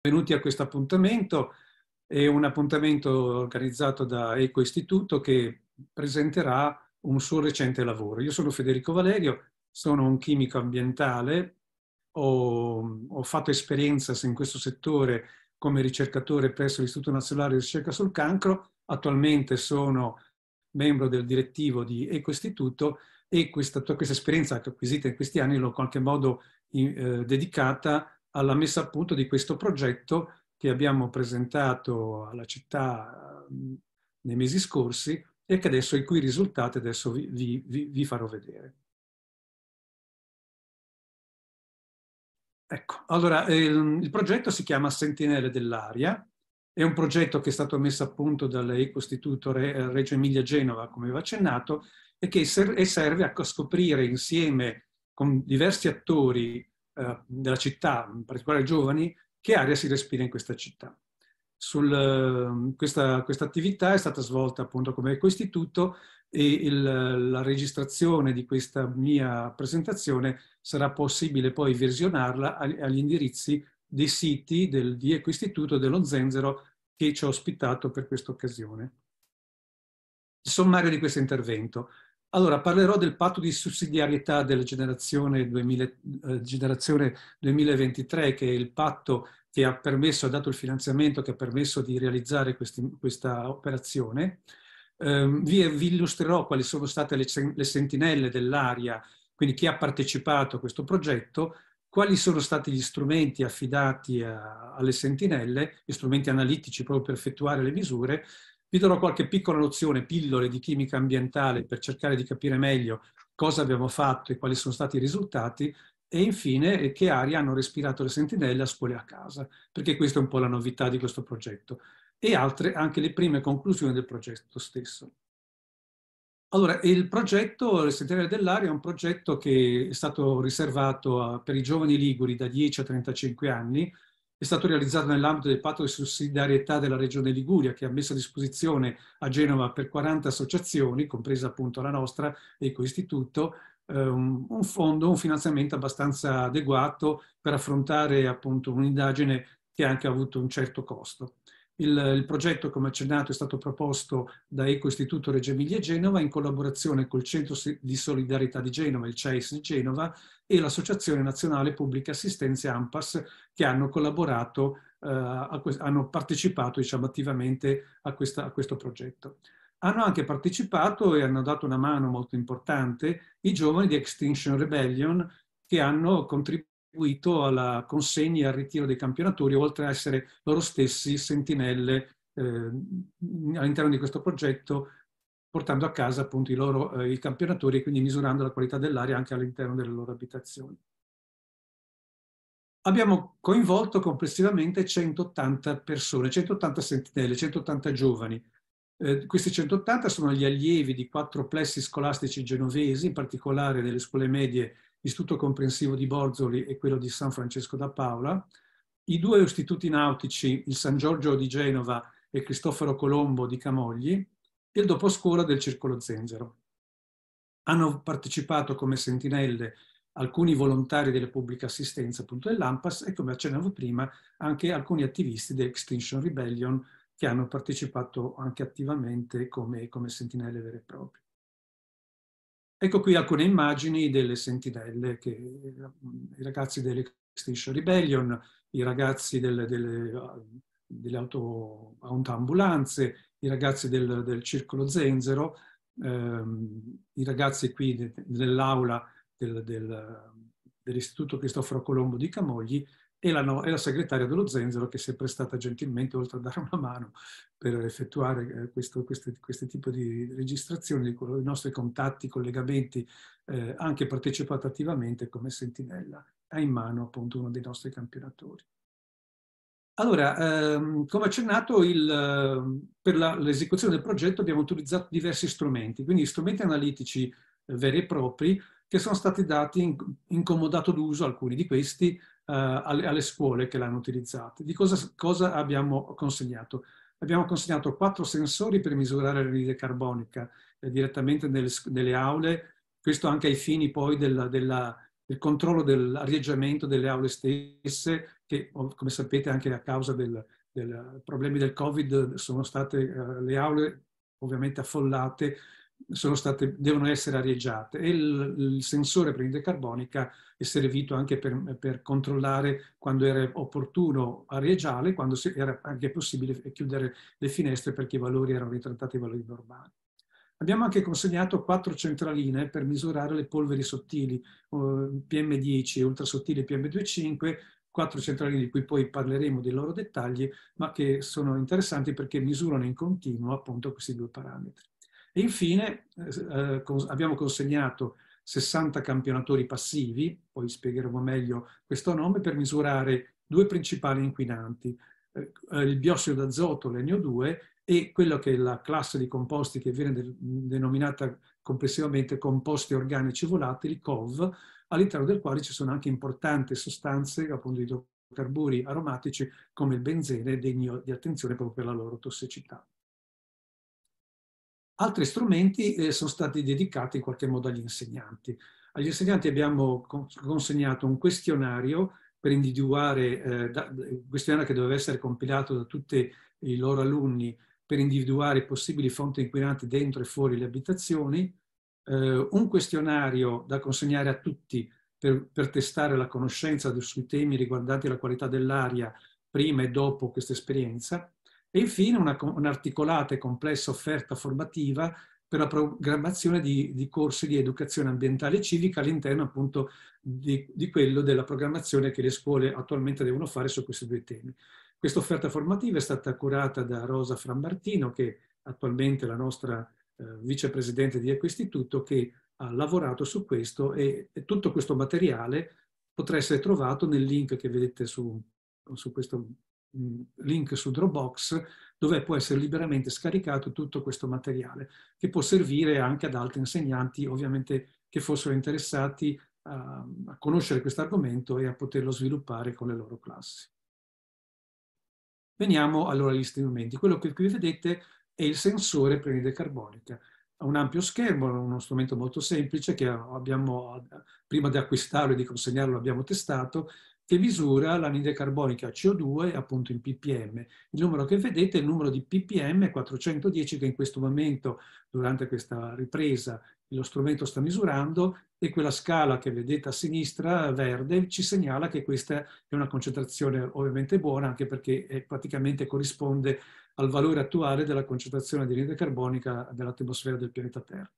Benvenuti a questo appuntamento. È un appuntamento organizzato da Eco Istituto che presenterà un suo recente lavoro. Io sono Federico Valerio, sono un chimico ambientale, ho, ho fatto esperienza in questo settore come ricercatore presso l'Istituto Nazionale di Ricerca sul Cancro, attualmente sono membro del direttivo di Eco Istituto e questa, questa esperienza acquisita in questi anni l'ho in qualche modo eh, dedicata alla messa a punto di questo progetto che abbiamo presentato alla città nei mesi scorsi e che adesso, i cui risultati adesso vi, vi, vi farò vedere. Ecco, allora il, ehm, il progetto si chiama Sentinelle dell'Aria, è un progetto che è stato messo a punto dall'Ecostituto Re, eh, Reggio Emilia Genova, come vi ho accennato, e che serve a scoprire insieme con diversi attori eh, della città, in particolare giovani, che aria si respira in questa città. Sul, eh, questa, questa, attività è stata svolta appunto come ecoistituto e il, la registrazione di questa mia presentazione sarà possibile poi versionarla agli indirizzi dei siti del, di Ecoistituto dello Zenzero che ci ha ospitato per questa occasione. Il sommario di questo intervento. Allora, parlerò del patto di sussidiarietà della generazione, 2000, eh, generazione, 2023, che è il patto che ha permesso, ha dato il finanziamento che ha permesso di realizzare questi, questa operazione. Eh, vi, vi, illustrerò quali sono state le, le sentinelle dell'area, quindi chi ha partecipato a questo progetto, quali sono stati gli strumenti affidati a, alle sentinelle, gli strumenti analitici proprio per effettuare le misure vi darò qualche piccola nozione, pillole di chimica ambientale per cercare di capire meglio cosa abbiamo fatto e quali sono stati i risultati e infine che aria hanno respirato le sentinelle a scuole a casa, perché questa è un po' la novità di questo progetto e altre anche le prime conclusioni del progetto stesso. Allora, il progetto Le Sentinelle dell'Aria è un progetto che è stato riservato per i giovani liguri da 10 a 35 anni, è stato realizzato nell'ambito del patto di sussidiarietà della Regione Liguria, che ha messo a disposizione a Genova per 40 associazioni, compresa appunto la nostra e Coistituto, eh, un fondo, un finanziamento abbastanza adeguato per affrontare appunto un'indagine che anche ha avuto un certo costo. Il, il, progetto, come accennato, è stato proposto da Eco Istituto Reggio Emilia Genova in collaborazione col Centro di Solidarietà di Genova, il CES Genova, e l'Associazione Nazionale Pubblica Assistenza AMPAS che hanno collaborato, eh, a, hanno partecipato diciamo, attivamente a, questa, a questo progetto. Hanno anche partecipato e hanno dato una mano molto importante i giovani di Extinction Rebellion che hanno contribuito contribuito alla consegna e al ritiro dei campionatori, oltre a essere loro stessi sentinelle eh, all'interno di questo progetto, portando a casa appunto i loro eh, i campionatori e quindi misurando la qualità dell'aria anche all'interno delle loro abitazioni. Abbiamo coinvolto complessivamente 180 persone, 180 sentinelle, 180 giovani, eh, questi 180 sono gli allievi di quattro plessi scolastici genovesi, in particolare delle scuole medie l'Istituto Comprensivo di Borzoli e quello di San Francesco da Paola, i due istituti nautici, il San Giorgio di Genova e Cristoforo Colombo di Camogli, e il doposcuola del Circolo Zenzero. Hanno partecipato come sentinelle alcuni volontari della pubblica assistenza, appunto dell'AMPAS, e come accennavo prima, anche alcuni attivisti dell'Extinction Rebellion che hanno partecipato anche attivamente come, come sentinelle vere e proprie. Ecco qui alcune immagini delle sentinelle, che, i ragazzi dell'Extinction Rebellion, i ragazzi delle, delle, delle auto, ambulanze, i ragazzi del, del Circolo Zenzero, ehm, i ragazzi qui dell'aula de, dell'istituto Cristoforo Colombo di Camogli e la, e la, segretaria dello Zenzero che si è prestata gentilmente, oltre a dare una mano per effettuare eh, questo, questo, questo tipo di registrazioni, i nostri contatti, collegamenti, eh, anche partecipato attivamente come sentinella, ha in mano appunto uno dei nostri campionatori. Allora, ehm, come accennato, il, eh, per l'esecuzione del progetto abbiamo utilizzato diversi strumenti, quindi strumenti analitici eh, veri e propri che sono stati dati in, in comodato d'uso, alcuni di questi, eh, alle, alle, scuole che l'hanno utilizzata. Di cosa, cosa abbiamo consegnato? Abbiamo consegnato quattro sensori per misurare l'anidride carbonica eh, direttamente nelle, nelle, aule, questo anche ai fini poi della, della, del controllo dell'arieggiamento delle aule stesse, che come sapete anche a causa del, del problemi del Covid sono state eh, le aule ovviamente affollate state, devono essere arieggiate e il, il sensore per l'inde carbonica è servito anche per, per, controllare quando era opportuno arieggiare, quando era anche possibile chiudere le finestre perché i valori erano ritrattati ai valori normali. Abbiamo anche consegnato quattro centraline per misurare le polveri sottili, PM10, e ultrasottili PM25, quattro centraline di cui poi parleremo dei loro dettagli, ma che sono interessanti perché misurano in continuo appunto questi due parametri. E infine eh, abbiamo consegnato 60 campionatori passivi, poi spiegheremo meglio questo nome, per misurare due principali inquinanti, eh, eh il biossido d'azoto, l'NO2, e quella che è la classe di composti che viene de denominata complessivamente composti organici volatili, COV, all'interno del quale ci sono anche importanti sostanze, appunto idrocarburi aromatici, come il benzene, degno di attenzione proprio per la loro tossicità. Altri strumenti eh, sono stati dedicati in qualche modo agli insegnanti. Agli insegnanti abbiamo consegnato un questionario per individuare, eh, questionario che doveva essere compilato da tutti i loro alunni per individuare possibili fonti inquinanti dentro e fuori le abitazioni, eh, un questionario da consegnare a tutti per, per testare la conoscenza sui temi riguardanti la qualità dell'aria prima e dopo questa esperienza, e infine un'articolata e complessa offerta formativa per la programmazione di, di, corsi di educazione ambientale e civica all'interno appunto di, di, quello della programmazione che le scuole attualmente devono fare su questi due temi. Questa offerta formativa è stata curata da Rosa Frammartino, che è attualmente la nostra eh, vicepresidente di Equistituto, che ha lavorato su questo e, e, tutto questo materiale potrà essere trovato nel link che vedete su, su questo link su Dropbox dove può essere liberamente scaricato tutto questo materiale che può servire anche ad altri insegnanti ovviamente che fossero interessati a, a conoscere questo argomento e a poterlo sviluppare con le loro classi. Veniamo allora agli strumenti. Quello che qui vedete è il sensore preanide carbonica. Ha un ampio schermo, uno strumento molto semplice che abbiamo, prima di acquistarlo e di consegnarlo, abbiamo testato che misura l'anide carbonica CO2 appunto in ppm. Il numero che vedete è il numero di ppm 410 che in questo momento, durante questa ripresa, lo strumento sta misurando e quella scala che vedete a sinistra verde ci segnala che questa è una concentrazione ovviamente buona anche perché praticamente corrisponde al valore attuale della concentrazione di anidride carbonica nell'atmosfera del pianeta Terra.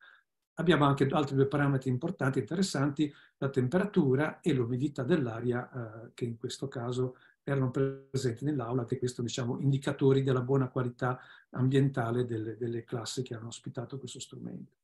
Abbiamo anche altri due parametri importanti, e interessanti, la temperatura e l'umidità dell'aria, eh, che in questo caso erano presenti nell'aula, che questo diciamo indicatori della buona qualità ambientale delle, delle classi che hanno ospitato questo strumento.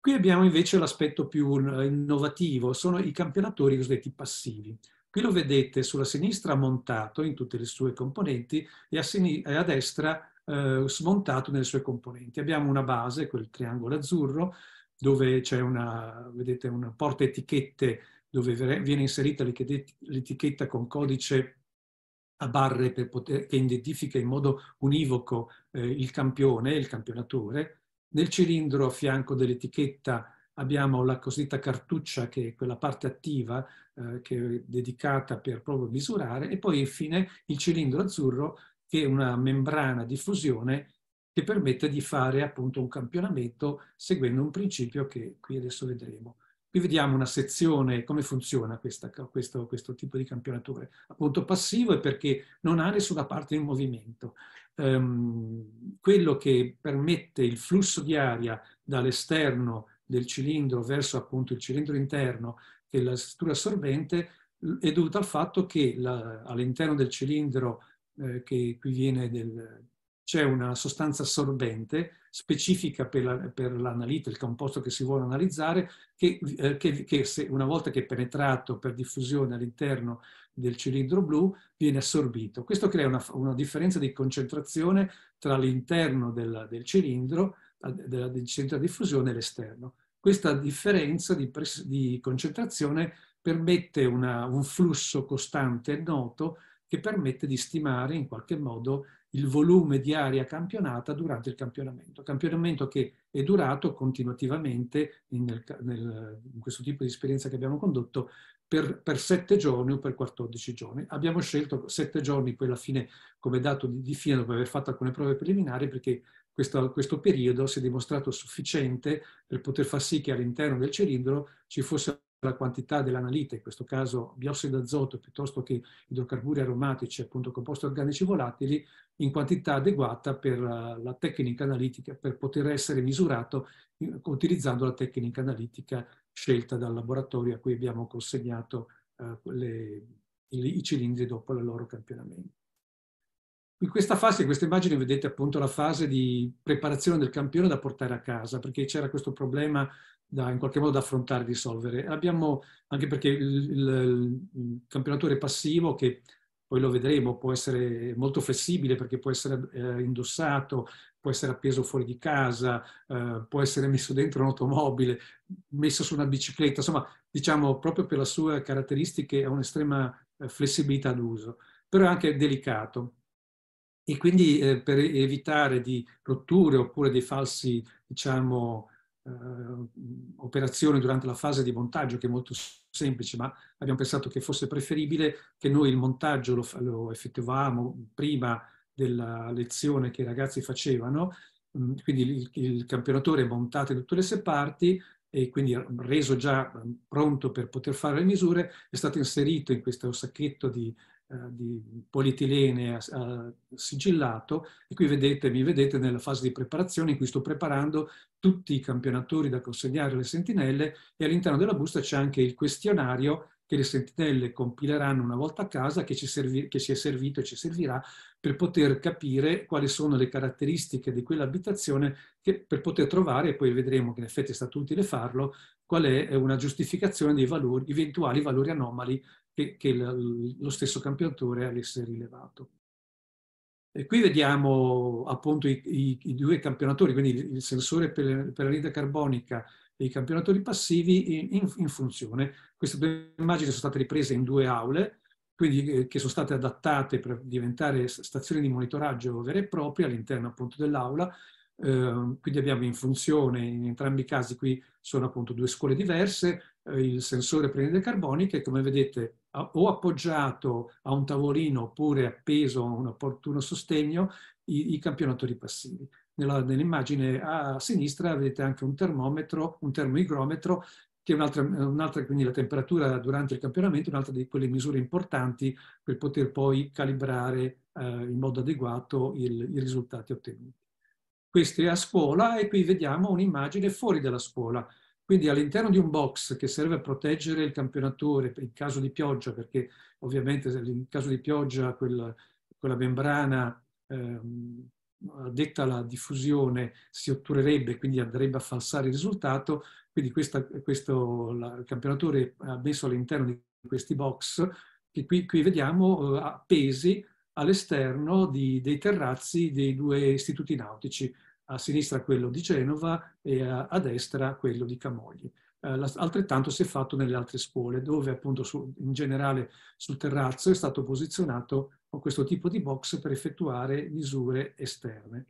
Qui abbiamo invece l'aspetto più eh, innovativo, sono i campionatori cosiddetti passivi. Qui lo vedete sulla sinistra montato in tutte le sue componenti e a, a destra eh, smontato nelle sue componenti. Abbiamo una base, quel triangolo azzurro, dove c'è una, vedete, una porta etichette dove viene inserita l'etichetta con codice a barre poter, che identifica in modo univoco eh, il campione, il campionatore. Nel cilindro a fianco dell'etichetta abbiamo la cosiddetta cartuccia, che è quella parte attiva eh, che è dedicata per proprio misurare, e poi infine il cilindro azzurro che una membrana di fusione che permette di fare appunto un campionamento seguendo un principio che qui adesso vedremo. Qui vediamo una sezione, come funziona questa, questo, questo, tipo di campionatore. Appunto passivo è perché non ha nessuna parte in movimento. Um, quello che permette il flusso di aria dall'esterno del cilindro verso appunto il cilindro interno e la struttura assorbente è dovuto al fatto che all'interno del cilindro eh, che qui viene del... c'è una sostanza assorbente specifica per, la, il composto che si vuole analizzare, che, eh, che, che se, una volta che è penetrato per diffusione all'interno del cilindro blu, viene assorbito. Questo crea una, una differenza di concentrazione tra l'interno del, del cilindro, della, del centro di diffusione e l'esterno. Questa differenza di, di concentrazione permette una, un flusso costante e noto che permette di stimare in qualche modo il volume di aria campionata durante il campionamento. Campionamento che è durato continuativamente in, nel, nel, in questo tipo di esperienza che abbiamo condotto per, per 7 giorni o per 14 giorni. Abbiamo scelto 7 giorni poi alla fine come dato di, di fine dopo aver fatto alcune prove preliminari perché questo, questo periodo si è dimostrato sufficiente per poter far sì che all'interno del cilindro ci fosse la quantità dell'analite, in questo caso biossido d'azoto piuttosto che idrocarburi aromatici, appunto composti organici volatili, in quantità adeguata per eh, la tecnica analitica, per poter essere misurato utilizzando la tecnica analitica scelta dal laboratorio a cui abbiamo consegnato eh, le, i cilindri dopo il loro campionamento. In questa fase, in questa immagine, vedete appunto la fase di preparazione del campione da portare a casa, perché c'era questo problema da, in qualche modo da affrontare, e risolvere. Abbiamo, anche perché il, il, il, campionatore passivo, che poi lo vedremo, può essere molto flessibile perché può essere eh, indossato, può essere appeso fuori di casa, eh, può essere messo dentro un'automobile, messo su una bicicletta, insomma, diciamo proprio per le sue caratteristiche ha un'estrema eh, flessibilità d'uso, però è anche delicato e quindi eh, per evitare di rotture oppure di falsi, diciamo, eh, operazioni durante la fase di montaggio, che è molto semplice, ma abbiamo pensato che fosse preferibile che noi il montaggio lo, lo effettuavamo prima della lezione che i ragazzi facevano, mm, quindi il, il campionatore è montato in tutte le sue parti e quindi eh, reso già mm, pronto per poter fare le misure, è stato inserito in questo sacchetto di eh, di polietilene eh, eh, sigillato e qui vedete, mi vedete nella fase di preparazione in cui sto preparando tutti i campionatori da consegnare alle sentinelle e all'interno della busta c'è anche il questionario che le sentinelle compileranno una volta a casa che ci, servi, che ci è servito e ci servirà per poter capire quali sono le caratteristiche di quell'abitazione per poter trovare, e poi vedremo che in effetti è stato utile farlo, qual è una giustificazione dei valori, eventuali valori anomali che, che la, lo stesso campionatore avesse rilevato. E qui vediamo appunto i, i, i due campionatori, quindi il, sensore per, per l'anidride carbonica e i campionatori passivi in, in, in, funzione. Queste due immagini sono state riprese in due aule, quindi eh, che sono state adattate per diventare stazioni di monitoraggio vere e proprie all'interno appunto dell'aula. Eh, quindi abbiamo in funzione, in entrambi i casi qui sono appunto due scuole diverse, eh, il sensore per l'anidride carbonica e come vedete o appoggiato a un tavolino oppure appeso a un opportuno sostegno i, i campionatori passivi. nell'immagine a sinistra vedete anche un termometro, un termoigrometro, che è un'altra, un'altra, quindi la temperatura durante il campionamento, un'altra di quelle misure importanti per poter poi calibrare eh, in modo adeguato il, i risultati ottenuti. Questo è a scuola e qui vediamo un'immagine fuori dalla scuola quindi all'interno di un box che serve a proteggere il campionatore in caso di pioggia, perché ovviamente in caso di pioggia quella, quella membrana eh, detta alla diffusione si otturerebbe, quindi andrebbe a falsare il risultato, quindi questa, questo, la, il campionatore ha messo all'interno di questi box che qui, qui vediamo eh, appesi all'esterno dei terrazzi dei due istituti nautici a sinistra quello di Genova e a, a destra quello di Camogli. Eh, altrettanto si è fatto nelle altre scuole, dove appunto su, in generale sul terrazzo è stato posizionato questo tipo di box per effettuare misure esterne.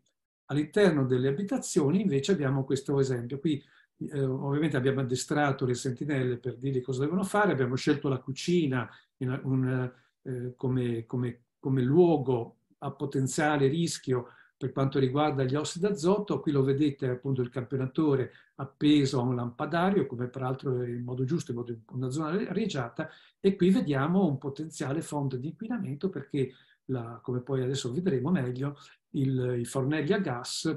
All'interno delle abitazioni invece abbiamo questo esempio. Qui eh, ovviamente abbiamo addestrato le sentinelle per dirgli cosa devono fare, abbiamo scelto la cucina in, un, eh, come, come, come luogo a potenziale rischio per quanto riguarda gli ossidi d'azoto, qui lo vedete appunto il campionatore appeso a un lampadario, come peraltro in modo giusto, in, modo, in una zona reggiata, e qui vediamo un potenziale fonte di inquinamento perché, la, come poi adesso vedremo meglio, il, i fornelli a gas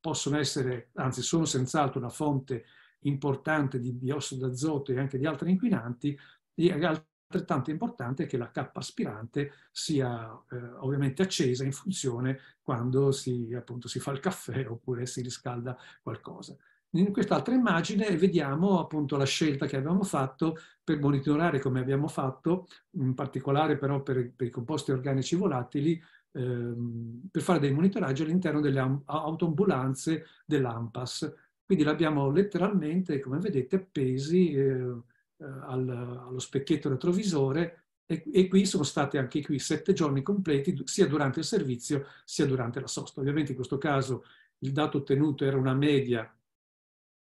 possono essere, anzi sono senz'altro una fonte importante di, di ossido d'azoto e anche di altri inquinanti, e altri Altrettanto importante che la K aspirante sia eh, ovviamente accesa in funzione quando si, appunto, si fa il caffè oppure si riscalda qualcosa. In quest'altra immagine vediamo appunto la scelta che abbiamo fatto per monitorare come abbiamo fatto, in particolare però per, per i composti organici volatili, ehm, per fare dei monitoraggi all'interno delle autoambulanze dell'AMPAS. Quindi l'abbiamo letteralmente, come vedete, appesi eh, eh, al, allo specchietto retrovisore e, e, qui sono stati anche qui sette giorni completi, sia durante il servizio sia durante la sosta. Ovviamente in questo caso il dato ottenuto era una media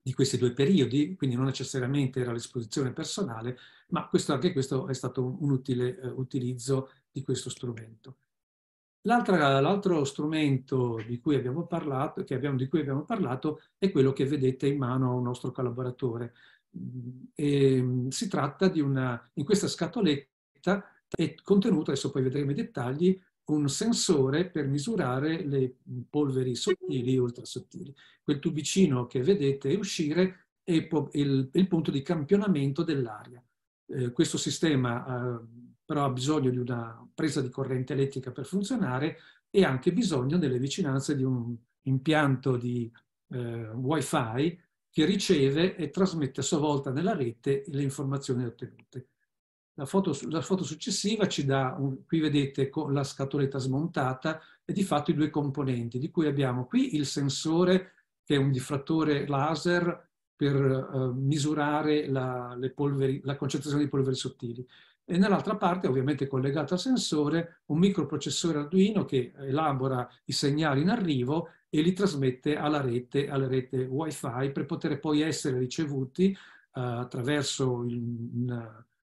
di questi due periodi, quindi non necessariamente era l'esposizione personale, ma questo, anche questo è stato un, utile eh, utilizzo di questo strumento. L'altro strumento di cui, parlato, abbiamo, di cui, abbiamo parlato, è quello che vedete in mano a un nostro collaboratore. E ehm, si tratta di una, in questa scatoletta è contenuto, adesso poi vedremo i dettagli, un sensore per misurare le polveri sottili e ultrasottili. Quel tubicino che vedete uscire è il, il punto di campionamento dell'aria. Eh, questo sistema eh, però ha bisogno di una presa di corrente elettrica per funzionare e anche bisogno delle vicinanze di un impianto di eh, wifi che riceve e trasmette a sua volta nella rete le informazioni ottenute. La foto, la foto successiva ci dà, un, qui vedete con la scatoletta smontata e di fatto i due componenti, di cui abbiamo qui il sensore che è un diffrattore laser per eh, misurare la, polveri, la, concentrazione di polveri sottili e nell'altra parte, ovviamente collegata al sensore, un microprocessore Arduino che elabora i segnali in arrivo e li trasmette alla rete, alla rete Wi-Fi per poter poi essere ricevuti uh, attraverso il,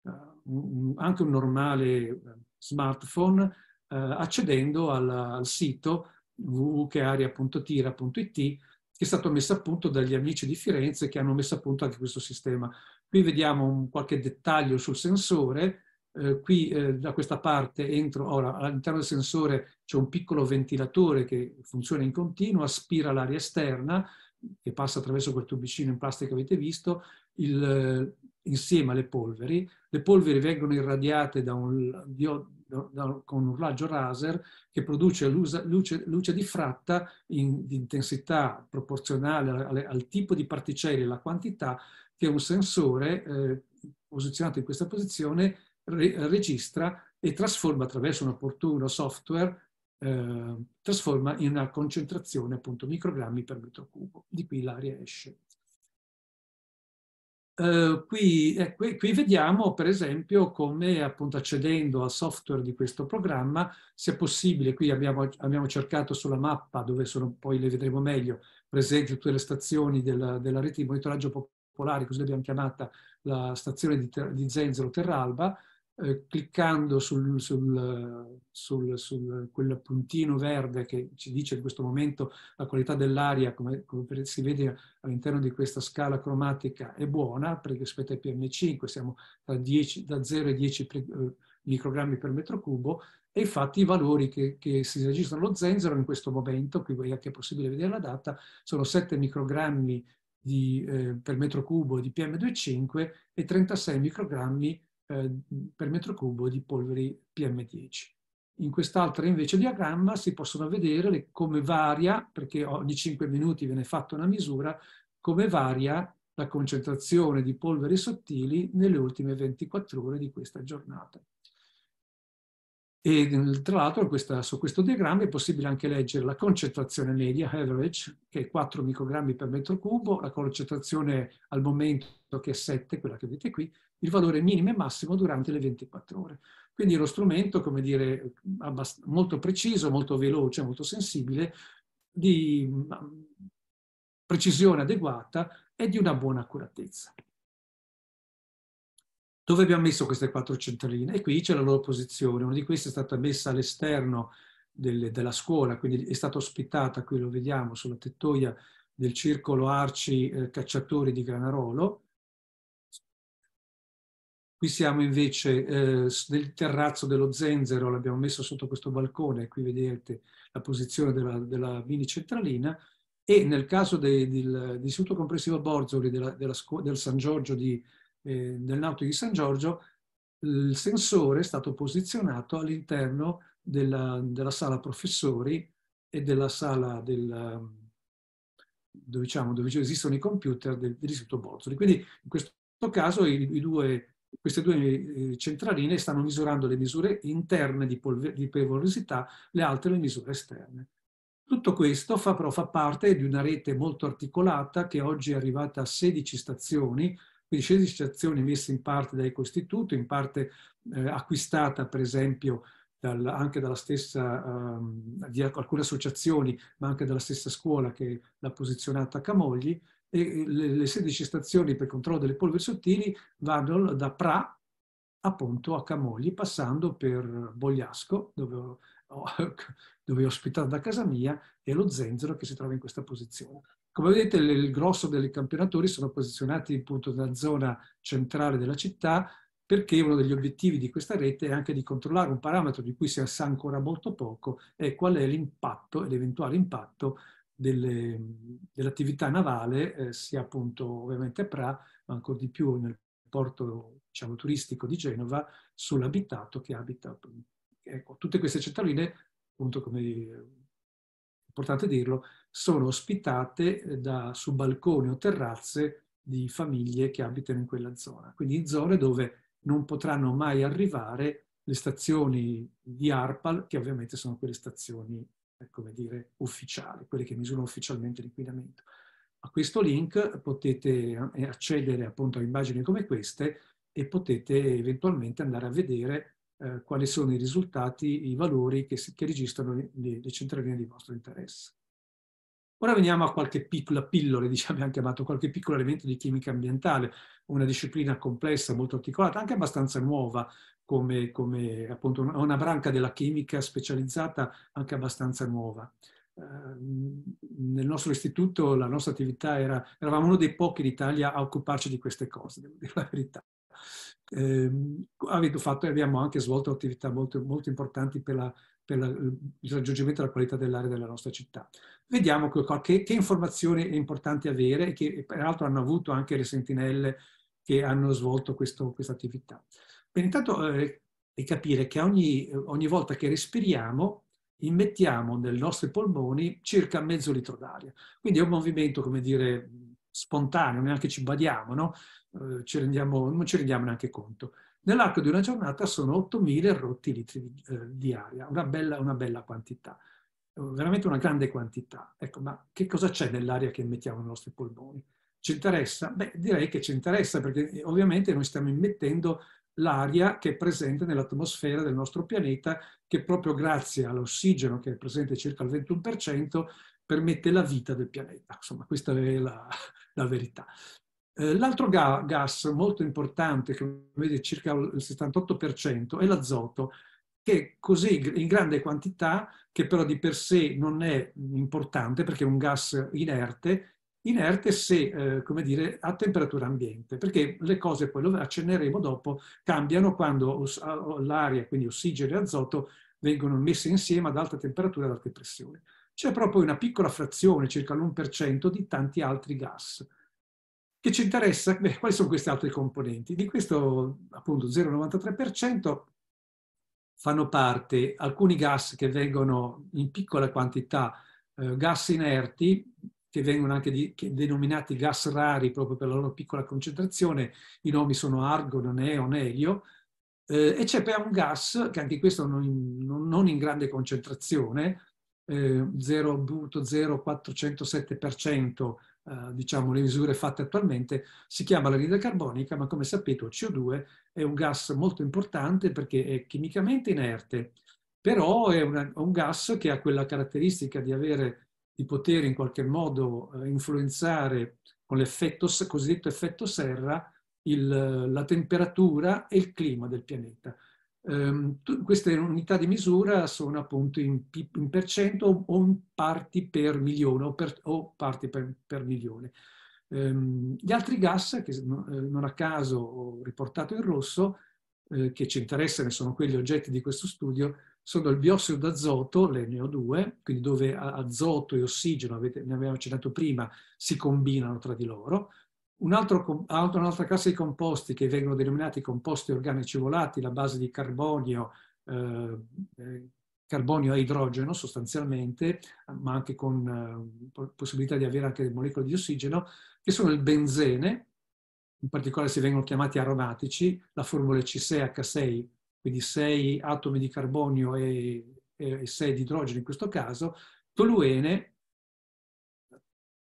eh, un, un, anche un normale eh, smartphone uh, accedendo al, al sito www.area.tira.it che è stato messo a punto dagli amici di Firenze che hanno messo a punto anche questo sistema. Qui vediamo un, qualche dettaglio sul sensore, eh, qui eh, da questa parte entro, ora all'interno del sensore c'è un piccolo ventilatore che funziona in continuo, aspira l'aria esterna che passa attraverso quel tubicino in plastica che avete visto, il, insieme alle polveri. Le polveri vengono irradiate da un, con un raggio laser che produce luce, luce diffratta in, di intensità proporzionale al, al, tipo di particelle e alla quantità che un sensore eh, posizionato in questa posizione re, registra e trasforma attraverso un opportuno software eh, trasforma in una concentrazione appunto microgrammi per metro cubo. Di qui l'aria esce. Uh, qui, eh, qui, qui, vediamo per esempio come appunto accedendo al software di questo programma sia possibile, qui abbiamo, abbiamo, cercato sulla mappa dove sono, poi le vedremo meglio, presenti tutte le stazioni della, della rete di monitoraggio popolare, così l'abbiamo chiamata la stazione di, di Zenzero Terralba, eh, cliccando sul, sul, sul, sul, quel puntino verde che ci dice in questo momento la qualità dell'aria, come, come, si vede all'interno di questa scala cromatica, è buona, rispetto ai PM5 siamo da, 10, da 0 e 10 eh, microgrammi per metro cubo, e infatti i valori che, che si registrano allo zenzero in questo momento, qui è possibile vedere la data, sono 7 microgrammi di, eh, per metro cubo di PM2,5 e 36 microgrammi eh, per metro cubo di polveri PM10. In quest'altro invece diagramma si possono vedere come varia, perché ogni 5 minuti viene fatta una misura, come varia la concentrazione di polveri sottili nelle ultime 24 ore di questa giornata. E tra l'altro questa, su questo diagramma è possibile anche leggere la concentrazione media, average, che è 4 microgrammi per metro cubo, la concentrazione al momento che è 7, quella che vedete qui, il valore minimo e massimo durante le 24 ore. Quindi lo strumento, come dire, molto preciso, molto veloce, molto sensibile, di mm, mm, precisione adeguata e di una buona accuratezza. Dove abbiamo messo queste quattro centraline? E qui c'è la loro posizione. Una di queste è stata messa all'esterno delle, della scuola, quindi è stata ospitata, qui lo vediamo, sulla tettoia del circolo Arci eh, Cacciatori di Granarolo, Qui siamo invece eh, nel terrazzo dello Zenzero, l'abbiamo messo sotto questo balcone, qui vedete la posizione della, della mini centralina, e nel caso dell'Istituto Comprensivo Borzoli della, della, del San Giorgio di, eh, del Nauto di San Giorgio, il sensore è stato posizionato all'interno della, della, sala professori e della sala del, diciamo, dove esistono i computer dell'Istituto Borzoli. Quindi in questo caso i, i due queste due eh, centraline stanno misurando le misure interne di, di perivolosità, le altre le misure esterne. Tutto questo fa, però fa parte di una rete molto articolata che oggi è arrivata a 16 stazioni, quindi 16 stazioni messe in parte dall'Ecoistituto, in parte eh, acquistata per esempio dal, anche dalla stessa, um, di alcune associazioni, ma anche dalla stessa scuola che l'ha posizionata a Camogli, e le 16 stazioni per controllo delle polveri sottili vanno da Pra appunto a Camogli, passando per Bogliasco, dove ho, dove ho ospitato da casa mia, e lo Zenzero che si trova in questa posizione. Come vedete il grosso dei campionatori sono posizionati appunto nella zona centrale della città, perché uno degli obiettivi di questa rete è anche di controllare un parametro di cui si sa ancora molto poco, è qual è l'impatto, e l'eventuale impatto dell'attività navale, eh, sia appunto ovviamente a Pra, ma ancora di più nel porto diciamo, turistico di Genova, sull'abitato che abita. Ecco, tutte queste cittadine, appunto come è importante dirlo, sono ospitate eh, da, su balconi o terrazze di famiglie che abitano in quella zona. Quindi in zone dove non potranno mai arrivare le stazioni di ARPAL, che ovviamente sono quelle stazioni come dire, ufficiali, quelle che misurano ufficialmente l'inquinamento. A questo link potete eh, accedere appunto a immagini come queste e potete eventualmente andare a vedere eh, quali sono i risultati, i valori che, che registrano le, le centraline di vostro interesse. Ora veniamo a qualche piccola pillola, diciamo, anche chiamato qualche piccolo elemento di chimica ambientale, una disciplina complessa, molto articolata, anche abbastanza nuova, come, come appunto una branca della chimica specializzata, anche abbastanza nuova ehm, nel nostro istituto la nostra attività era, eravamo uno dei pochi d'Italia a occuparci di queste cose, devo dire la verità. Eh, abbiamo anche svolto attività molto, molto importanti per la per il raggiungimento della qualità dell'aria della nostra città. Vediamo che, che informazioni è importante avere e che peraltro hanno avuto anche le sentinelle che hanno svolto questo, questa attività. Per intanto eh, è capire che ogni, ogni volta che respiriamo immettiamo nei nostri polmoni circa mezzo litro d'aria. Quindi è un movimento, come dire, spontaneo, neanche ci badiamo, no? eh, ci rendiamo, non ci rendiamo neanche conto nell'arco di una giornata sono 8.000 rotti litri di, eh, di aria, una bella, una bella, quantità, veramente una grande quantità. Ecco, ma che cosa c'è nell'aria che mettiamo nei nostri polmoni? Ci interessa? Beh, direi che ci interessa perché eh, ovviamente noi stiamo immettendo l'aria che è presente nell'atmosfera del nostro pianeta, che proprio grazie all'ossigeno che è presente circa il 21%, permette la vita del pianeta. Insomma, questa è la, la verità. Eh, l'altro gas molto importante, che vede circa il 78%, è l'azoto, che è così in grande quantità, che però di per sé non è importante perché è un gas inerte, inerte se, eh, come dire, a temperatura ambiente, perché le cose, poi lo accenneremo dopo, cambiano quando l'aria, quindi ossigeno e azoto, vengono messe insieme ad alta temperatura e ad alte pressioni. C'è proprio una piccola frazione, circa l'1%, di tanti altri gas che ci interessa? Beh, quali sono questi altri componenti? Di questo appunto 0,93% fanno parte alcuni gas che vengono in piccola quantità, eh, gas inerti, che vengono anche di, che denominati gas rari proprio per la loro piccola concentrazione, i nomi sono argono, neon, elio, eh, e c'è poi un gas, che anche questo non in, non in grande concentrazione, eh, 0,0407% eh, diciamo, le misure fatte attualmente, si chiama l'anidride carbonica, ma come sapete il CO2 è un gas molto importante perché è chimicamente inerte, però è una, un gas che ha quella caratteristica di, avere, di poter in qualche modo eh, influenzare con l'effetto, cosiddetto effetto serra il, la temperatura e il clima del pianeta. Um, queste unità di misura sono appunto in, in per o in parti per milione o, per, o parti per, per milione. Um, gli altri gas, che eh, non a caso ho riportato in rosso, eh, che ci interessano e sono quelli oggetti di questo studio, sono il biossido d'azoto, l'NO2, quindi dove azoto e ossigeno, avete, ne abbiamo accennato prima, si combinano tra di loro, un altro, un'altra classe di composti che vengono denominati composti organici volati, a base di carbonio, eh, eh carbonio e idrogeno sostanzialmente, ma anche con eh, possibilità di avere anche molecole di ossigeno, che sono il benzene, in particolare si vengono chiamati aromatici, la formula C6H6, quindi 6 atomi di carbonio e, e 6 di idrogeno in questo caso, toluene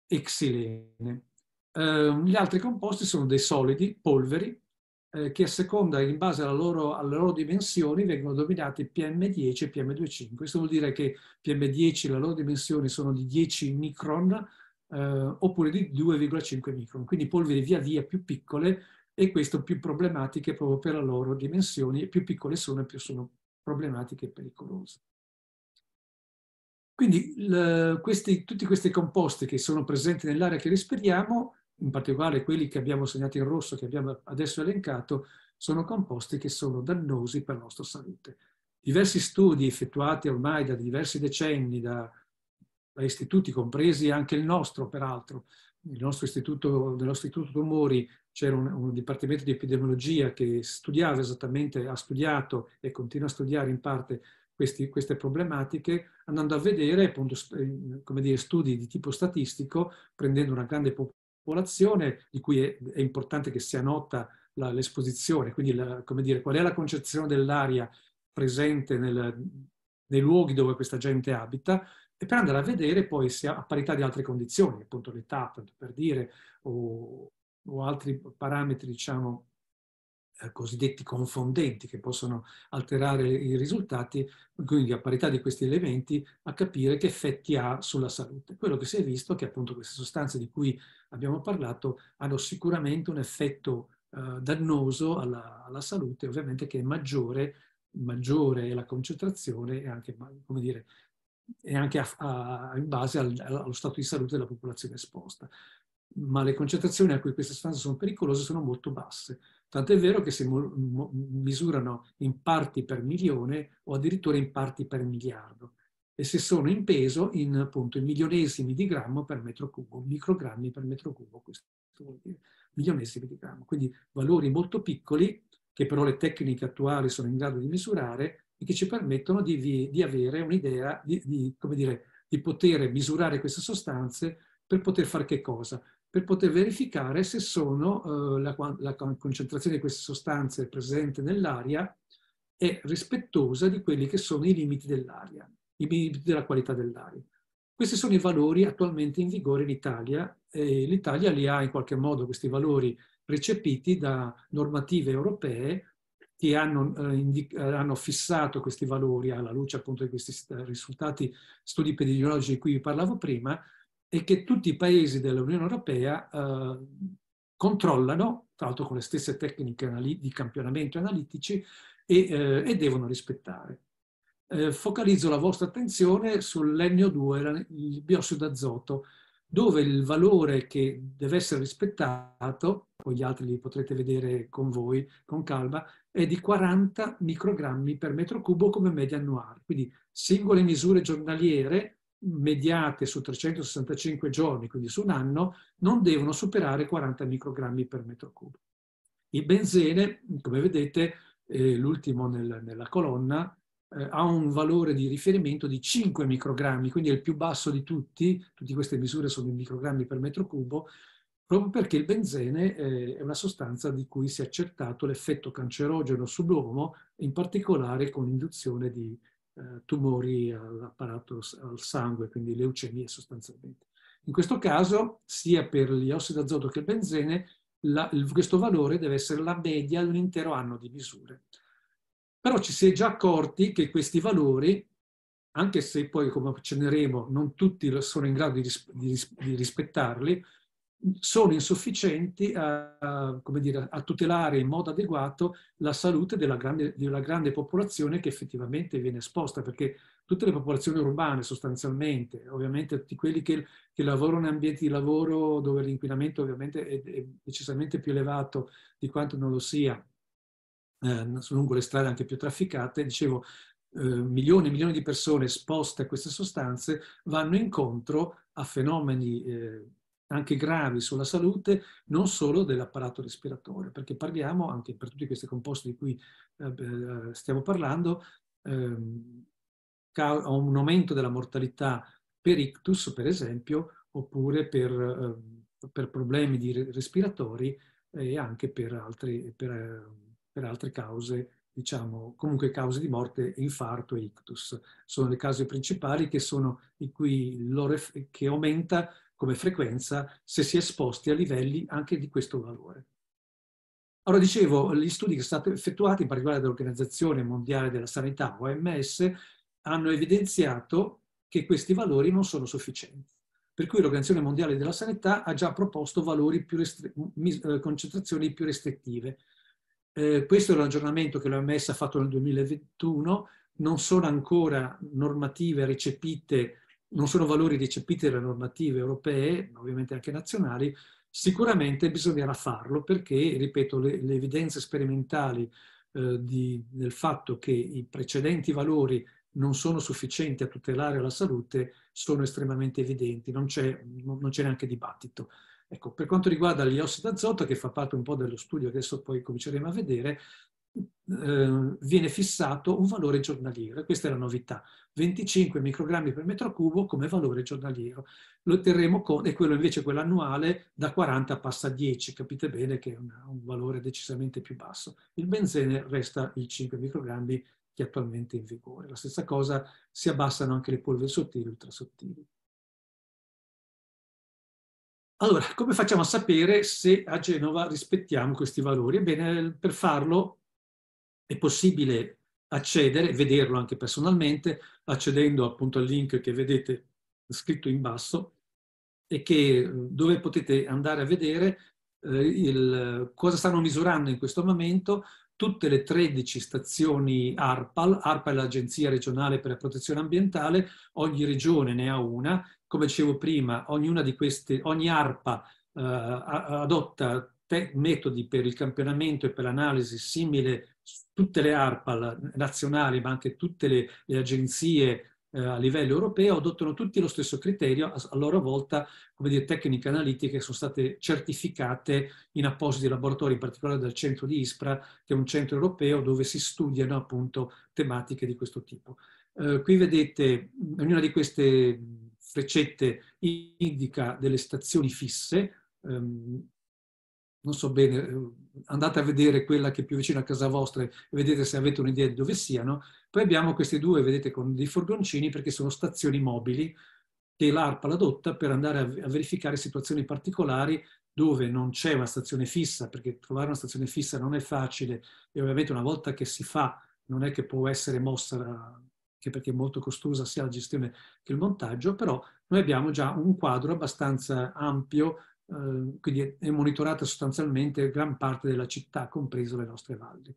e xilene. Ehm, gli altri composti sono dei solidi, polveri, eh, che a seconda, in base loro, alle loro dimensioni, vengono dominati PM10 e PM25. Questo vuol dire che PM10, le loro dimensioni sono di 10 micron eh, oppure di 2,5 micron, quindi polveri via via più piccole e questo più problematiche proprio per le loro dimensioni, più piccole sono più sono problematiche e pericolose. Quindi le, questi, tutti questi composti che sono presenti nell'area che respiriamo in particolare quelli che abbiamo segnato in rosso, che abbiamo adesso elencato, sono composti che sono dannosi per la nostra salute. Diversi studi effettuati ormai da diversi decenni, da, da istituti, compresi anche il nostro peraltro, il nostro istituto, dell'istituto Tomori c'era un, un, dipartimento di epidemiologia che studiava esattamente, ha studiato e continua a studiare in parte questi, queste problematiche, andando a vedere appunto, eh, come dire, studi di tipo statistico, prendendo una grande popolazione popolazione di cui è, è importante che sia nota l'esposizione, quindi la, come dire, qual è la concezione dell'aria presente nel, nei luoghi dove questa gente abita e per andare a vedere poi se a parità di altre condizioni, appunto l'età, per dire, o, o altri parametri, diciamo, eh, cosiddetti confondenti che possono alterare i risultati, quindi a parità di questi elementi, a capire che effetti ha sulla salute. Quello che si è visto è che appunto queste sostanze di cui abbiamo parlato hanno sicuramente un effetto eh, dannoso alla, alla, salute, ovviamente che è maggiore, maggiore è la concentrazione e anche, come dire, e anche a, a, in base al, allo stato di salute della popolazione esposta ma le concentrazioni a cui queste sostanze sono pericolose sono molto basse. Tant'è vero che si misurano in parti per milione o addirittura in parti per miliardo. E se sono in peso, in appunto in milionesimi di grammo per metro cubo, microgrammi per metro cubo, questo vuol dire milionesimi di grammo. Quindi valori molto piccoli che però le tecniche attuali sono in grado di misurare e che ci permettono di, di avere un'idea di, di, come dire, di poter misurare queste sostanze per poter fare che cosa? per poter verificare se sono, eh, la, la, concentrazione di queste sostanze presente nell'aria è rispettosa di quelli che sono i limiti dell'aria, i limiti della qualità dell'aria. Questi sono i valori attualmente in vigore in Italia e l'Italia li ha in qualche modo questi valori recepiti da normative europee che hanno, eh, hanno, fissato questi valori alla luce appunto di questi risultati, studi epidemiologici di cui vi parlavo prima, e che tutti i paesi dell'Unione Europea eh, controllano, tra l'altro con le stesse tecniche di campionamento analitici, e, eh, e devono rispettare. Eh, focalizzo la vostra attenzione sull'NO2, il biossido d'azoto, dove il valore che deve essere rispettato, poi gli altri li potrete vedere con voi, con calma, è di 40 microgrammi per metro cubo come media annuale. Quindi singole misure giornaliere mediate su 365 giorni, quindi su un anno, non devono superare 40 microgrammi per metro cubo. Il benzene, come vedete, eh, l'ultimo nel, nella colonna, eh, ha un valore di riferimento di 5 microgrammi, quindi è il più basso di tutti, tutte queste misure sono in microgrammi per metro cubo, proprio perché il benzene eh, è una sostanza di cui si è accertato l'effetto cancerogeno sull'uomo, in particolare con induzione di, eh, tumori all'apparato al sangue, quindi leucemie sostanzialmente. In questo caso, sia per gli ossidi d'azoto che il benzene, la, il, questo valore deve essere la media di un intero anno di misure. Però ci si è già accorti che questi valori, anche se poi, come accenneremo, non tutti sono in grado di, ris di, ris di rispettarli, sono insufficienti a, a, dire, a, tutelare in modo adeguato la salute della grande, di grande popolazione che effettivamente viene esposta, perché tutte le popolazioni urbane sostanzialmente, ovviamente tutti quelli che, che lavorano in ambienti di lavoro dove l'inquinamento ovviamente è, è decisamente più elevato di quanto non lo sia eh, lungo le strade anche più trafficate, dicevo, eh, milioni e milioni di persone esposte a queste sostanze vanno incontro a fenomeni eh, anche gravi sulla salute, non solo dell'apparato respiratorio, perché parliamo anche per tutti questi composti di cui eh, eh, stiamo parlando, ehm, un aumento della mortalità per ictus, per esempio, oppure per, ehm, per problemi di respiratori e anche per, altri, per, per altre cause diciamo, comunque cause di morte, infarto e ictus. Sono le cause principali che, sono, che aumenta come frequenza se si è esposti a livelli anche di questo valore. Allora dicevo, gli studi che sono stati effettuati, in particolare dall'Organizzazione Mondiale della Sanità, OMS, hanno evidenziato che questi valori non sono sufficienti. Per cui l'Organizzazione Mondiale della Sanità ha già proposto valori più restri- eh, concentrazioni più restrittive. Eh, questo è un aggiornamento che l'OMS ha fatto nel 2021, non sono ancora normative recepite non sono valori recepiti dalle normative europee, ovviamente anche nazionali, sicuramente bisognerà farlo perché, ripeto, le, le evidenze sperimentali eh, di, del fatto che i precedenti valori non sono sufficienti a tutelare la salute sono estremamente evidenti, non c'è, non c'è neanche dibattito. Ecco, per quanto riguarda gli ossidi d'azoto, che fa parte un po' dello studio adesso poi cominceremo a vedere, eh, viene fissato un valore giornaliero, questa è la novità, 25 microgrammi per metro cubo come valore giornaliero. Lo terremo con, e quello invece, quello annuale, da 40 passa a 10, capite bene che è un valore decisamente più basso. Il benzene resta i 5 microgrammi che è attualmente in vigore. La stessa cosa si abbassano anche le polveri sottili e ultrasottili. Allora, come facciamo a sapere se a Genova rispettiamo questi valori? Ebbene, per farlo è possibile accedere, vederlo anche personalmente, accedendo appunto al link che vedete scritto in basso e che, eh, dove potete andare a vedere eh, il, cosa stanno misurando in questo momento tutte le 13 stazioni ARPAL, ARPAL è l'Agenzia regionale per la protezione ambientale, ogni regione ne ha una, come dicevo prima, ognuna di queste, ogni ARPA eh, adotta metodi per il campionamento e per l'analisi simile su tutte le ARPAL nazionali, ma anche tutte le, le agenzie eh, a livello europeo, adottano tutti lo stesso criterio, a, a loro volta, come dire, tecniche analitiche sono state certificate in appositi laboratori, in particolare dal centro di ISPRA, che è un centro europeo dove si studiano appunto tematiche di questo tipo. Eh, qui vedete ognuna di queste freccette indica delle stazioni fisse, ehm, non so bene, ehm, andate a vedere quella che è più vicina a casa vostra e vedete se avete un'idea di dove siano. Poi abbiamo questi due, vedete, con dei furgoncini perché sono stazioni mobili che l'ARPA l'adotta per andare a verificare situazioni particolari dove non c'è una stazione fissa, perché trovare una stazione fissa non è facile e ovviamente una volta che si fa non è che può essere mossa anche perché è molto costosa sia la gestione che il montaggio, però noi abbiamo già un quadro abbastanza ampio Ehm, quindi è monitorata sostanzialmente gran parte della città, compreso le nostre valli.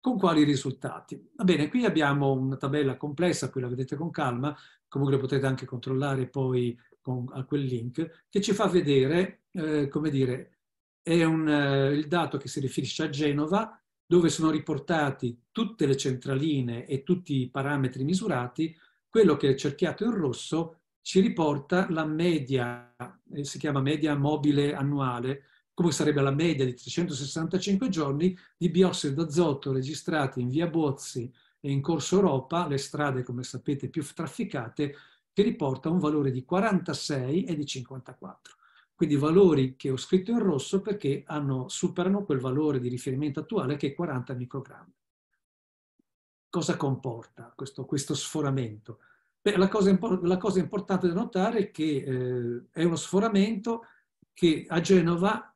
Con quali risultati? Va bene, qui abbiamo una tabella complessa, qui la vedete con calma, comunque la potete anche controllare poi con, a quel link, che ci fa vedere, eh, come dire, è un, eh, il dato che si riferisce a Genova, dove sono riportati tutte le centraline e tutti i parametri misurati, quello che è cerchiato in rosso ci riporta la media, eh, si chiama media mobile annuale, come sarebbe la media di 365 giorni di biossido d'azoto registrati in via Bozzi e in Corso Europa, le strade come sapete più trafficate, che riporta un valore di 46 e di 54. Quindi valori che ho scritto in rosso perché hanno, superano quel valore di riferimento attuale che è 40 microgrammi. Cosa comporta questo, questo sforamento? Beh, la, cosa, la, cosa, importante da notare è che eh, è uno sforamento che a Genova,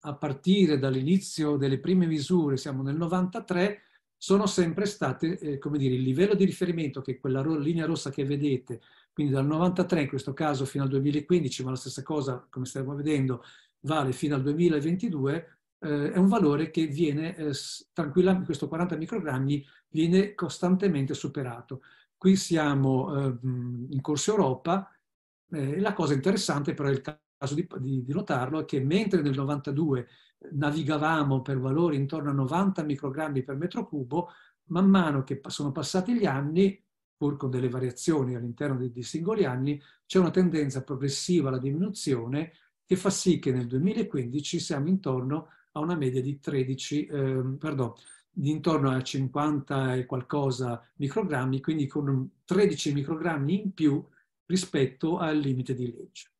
a partire dall'inizio delle prime misure, siamo nel 93, sono sempre state, eh, come dire, il livello di riferimento che quella ro- linea rossa che vedete, quindi dal 93 in questo caso fino al 2015, ma la stessa cosa, come stiamo vedendo, vale fino al 2022, eh, è un valore che viene eh, tranquillamente, questo 40 microgrammi viene costantemente superato. Qui siamo eh, in corso Europa eh, la cosa interessante però è il caso di, di, di notarlo è che mentre nel 92 navigavamo per valori intorno a 90 microgrammi per metro cubo, man mano che sono passati gli anni, pur con delle variazioni all'interno di, singoli anni, c'è una tendenza progressiva alla diminuzione che fa sì che nel 2015 siamo intorno a una media di 13, eh, pardon, di intorno a 50 e qualcosa microgrammi, quindi con 13 microgrammi in più rispetto al limite di legge.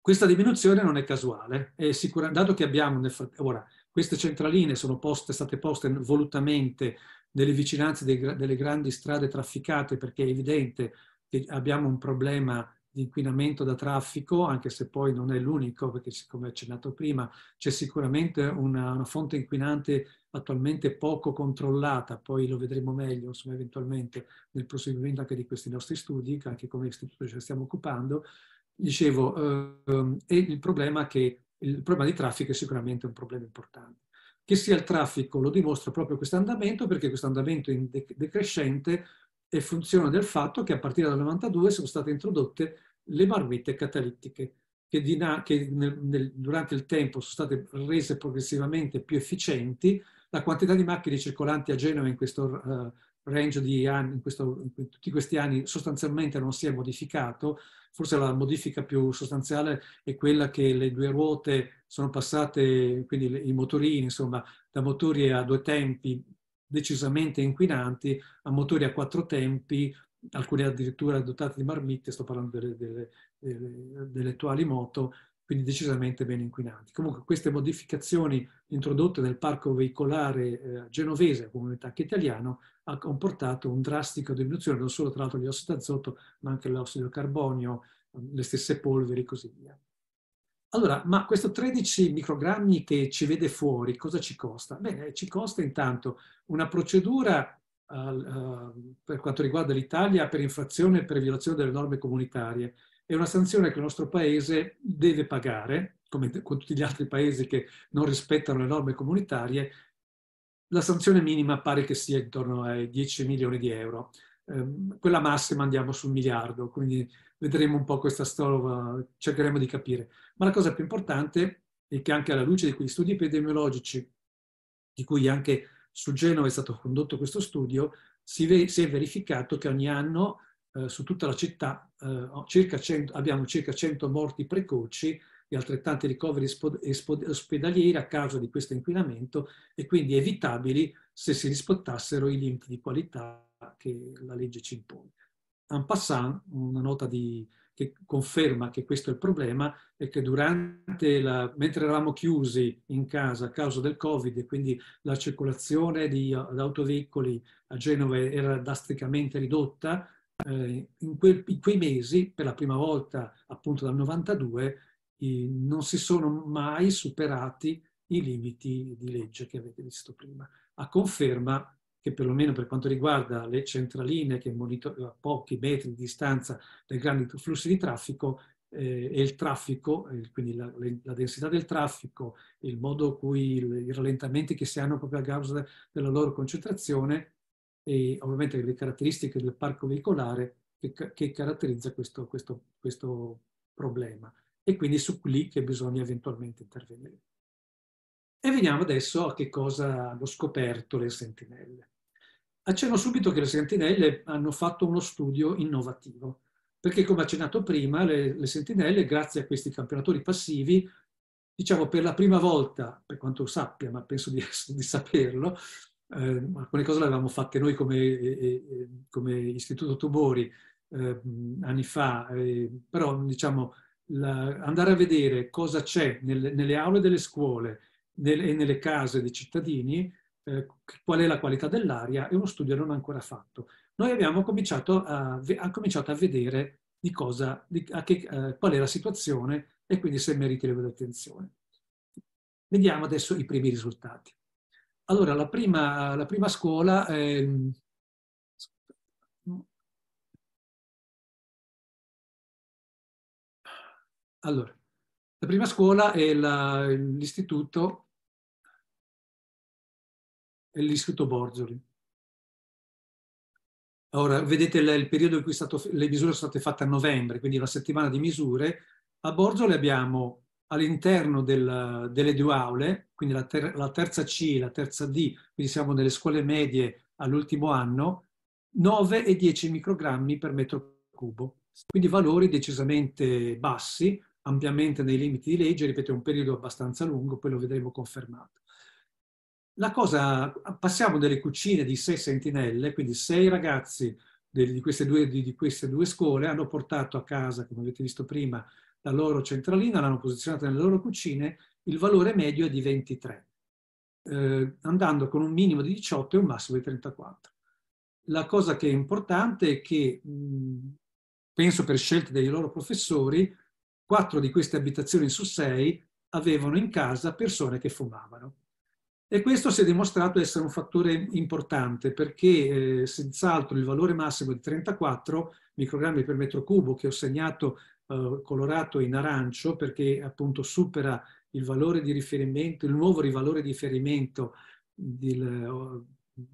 Questa diminuzione non è casuale, è sicura, dato che abbiamo, ora, queste centraline sono poste, state poste volutamente nelle vicinanze dei, delle grandi strade trafficate perché è evidente che abbiamo un problema di inquinamento da traffico, anche se poi non è l'unico, perché come accennato prima c'è sicuramente una, una fonte inquinante attualmente poco controllata, poi lo vedremo meglio insomma, eventualmente nel proseguimento anche di questi nostri studi, che anche come istituto ci stiamo occupando, dicevo, ehm, e il problema, che, il problema di traffico è sicuramente un problema importante. Che sia il traffico lo dimostra proprio questo andamento, perché questo andamento in decrescente è funzione del fatto che a partire dal 92 sono state introdotte le marmitte catalittiche, che, dina, che nel, nel, durante il tempo sono state rese progressivamente più efficienti. La quantità di macchine circolanti a Genova in questo uh, range di anni, in, questo, in, tutti questi anni, sostanzialmente non si è modificato. Forse la modifica più sostanziale è quella che le due ruote sono passate, quindi le, i motorini, insomma, da motori a due tempi decisamente inquinanti a motori a quattro tempi, alcuni addirittura dotati di marmitte, sto parlando delle, delle, delle, delle attuali moto, quindi decisamente meno inquinanti. Comunque queste modificazioni introdotte nel parco veicolare eh, genovese, come metà italiano, ha comportato un drastico diminuzione non solo tra l'altro di ossido d'azoto, ma anche l'ossido carbonio, le stesse polveri e così via. Allora, ma questo 13 microgrammi che ci vede fuori, cosa ci costa? Bene, ci costa intanto una procedura uh, per quanto riguarda l'Italia per infrazione e per violazione delle norme comunitarie. È una sanzione che il nostro Paese deve pagare, come con tutti gli altri Paesi che non rispettano le norme comunitarie. La sanzione minima pare che sia intorno ai 10 milioni di euro. Ehm, quella massima andiamo sul miliardo, quindi vedremo un po' questa storia, cercheremo di capire. Ma la cosa più importante è che anche alla luce di quegli studi epidemiologici, di cui anche su Genova è stato condotto questo studio, si, ve- si è verificato che ogni anno eh, su tutta la città eh, circa 100, abbiamo circa 100 morti precoci e altrettanti ricoveri ospedalieri a causa di questo inquinamento e quindi evitabili se si rispettassero i limiti di qualità che la legge ci impone. En passant, una nota di, che conferma che questo è il problema è che la, mentre eravamo chiusi in casa a causa del Covid e quindi la circolazione di, di autoveicoli a Genova era drasticamente ridotta, eh, in, quel, in, quei mesi, per la prima volta appunto dal 92, eh, non si sono mai superati i limiti di legge che avete visto prima, a conferma che perlomeno per quanto riguarda le centraline che monitorano a pochi metri di distanza dai grandi flussi di traffico eh, e il traffico, eh, quindi la, la, densità del traffico, il modo cui il, i rallentamenti che si hanno proprio a causa della loro concentrazione e ovviamente le caratteristiche del parco veicolare che, che caratterizza questo, questo, questo problema. E quindi su lì che bisogna eventualmente intervenire. E veniamo adesso a che cosa hanno scoperto le sentinelle accenno subito che le sentinelle hanno fatto uno studio innovativo, perché come accennato prima, le, le sentinelle, grazie a questi campionatori passivi, diciamo per la prima volta, per quanto sappia, ma penso di, di saperlo, eh, alcune cose le avevamo fatte noi come, eh, come Istituto Tobori eh, anni fa, ehm, però diciamo la, andare a vedere cosa c'è nel, nelle aule delle scuole nel, e nelle case dei cittadini eh, qual è la qualità dell'aria, è uno studio non ancora fatto. Noi abbiamo cominciato a, a, cominciato a vedere di cosa, di, a che, eh, qual è la situazione e quindi se meritevole l'attenzione. Vediamo adesso i primi risultati. Allora, la prima, la prima scuola... Eh, allora, la prima scuola è l'istituto è l'Istituto Borgioli. Ora, vedete il periodo in cui stato, le misure sono state fatte a novembre, quindi la settimana di misure. A Borgioli abbiamo all'interno del, delle due aule, quindi la, ter, la terza C, la terza D, quindi siamo nelle scuole medie all'ultimo anno, 9 e 10 microgrammi per metro cubo. Quindi valori decisamente bassi, ampiamente nei limiti di legge, ripeto, è un periodo abbastanza lungo, poi lo vedremo confermato la cosa, passiamo delle cucine di sei sentinelle, quindi sei ragazzi di queste, due, di queste due scuole hanno portato a casa, come avete visto prima, la loro centralina, l'hanno posizionata nelle loro cucine, il valore medio è di 23, eh, andando con un minimo di 18 e un massimo di 34. La cosa che è importante è che, mh, penso per scelte dei loro professori, quattro di queste abitazioni su sei avevano in casa persone che fumavano e questo si è dimostrato essere un fattore importante perché eh, senz'altro il valore massimo di 34 microgrammi per metro cubo che ho segnato eh, colorato in arancio perché appunto supera il valore di riferimento, il nuovo rivalore di riferimento del,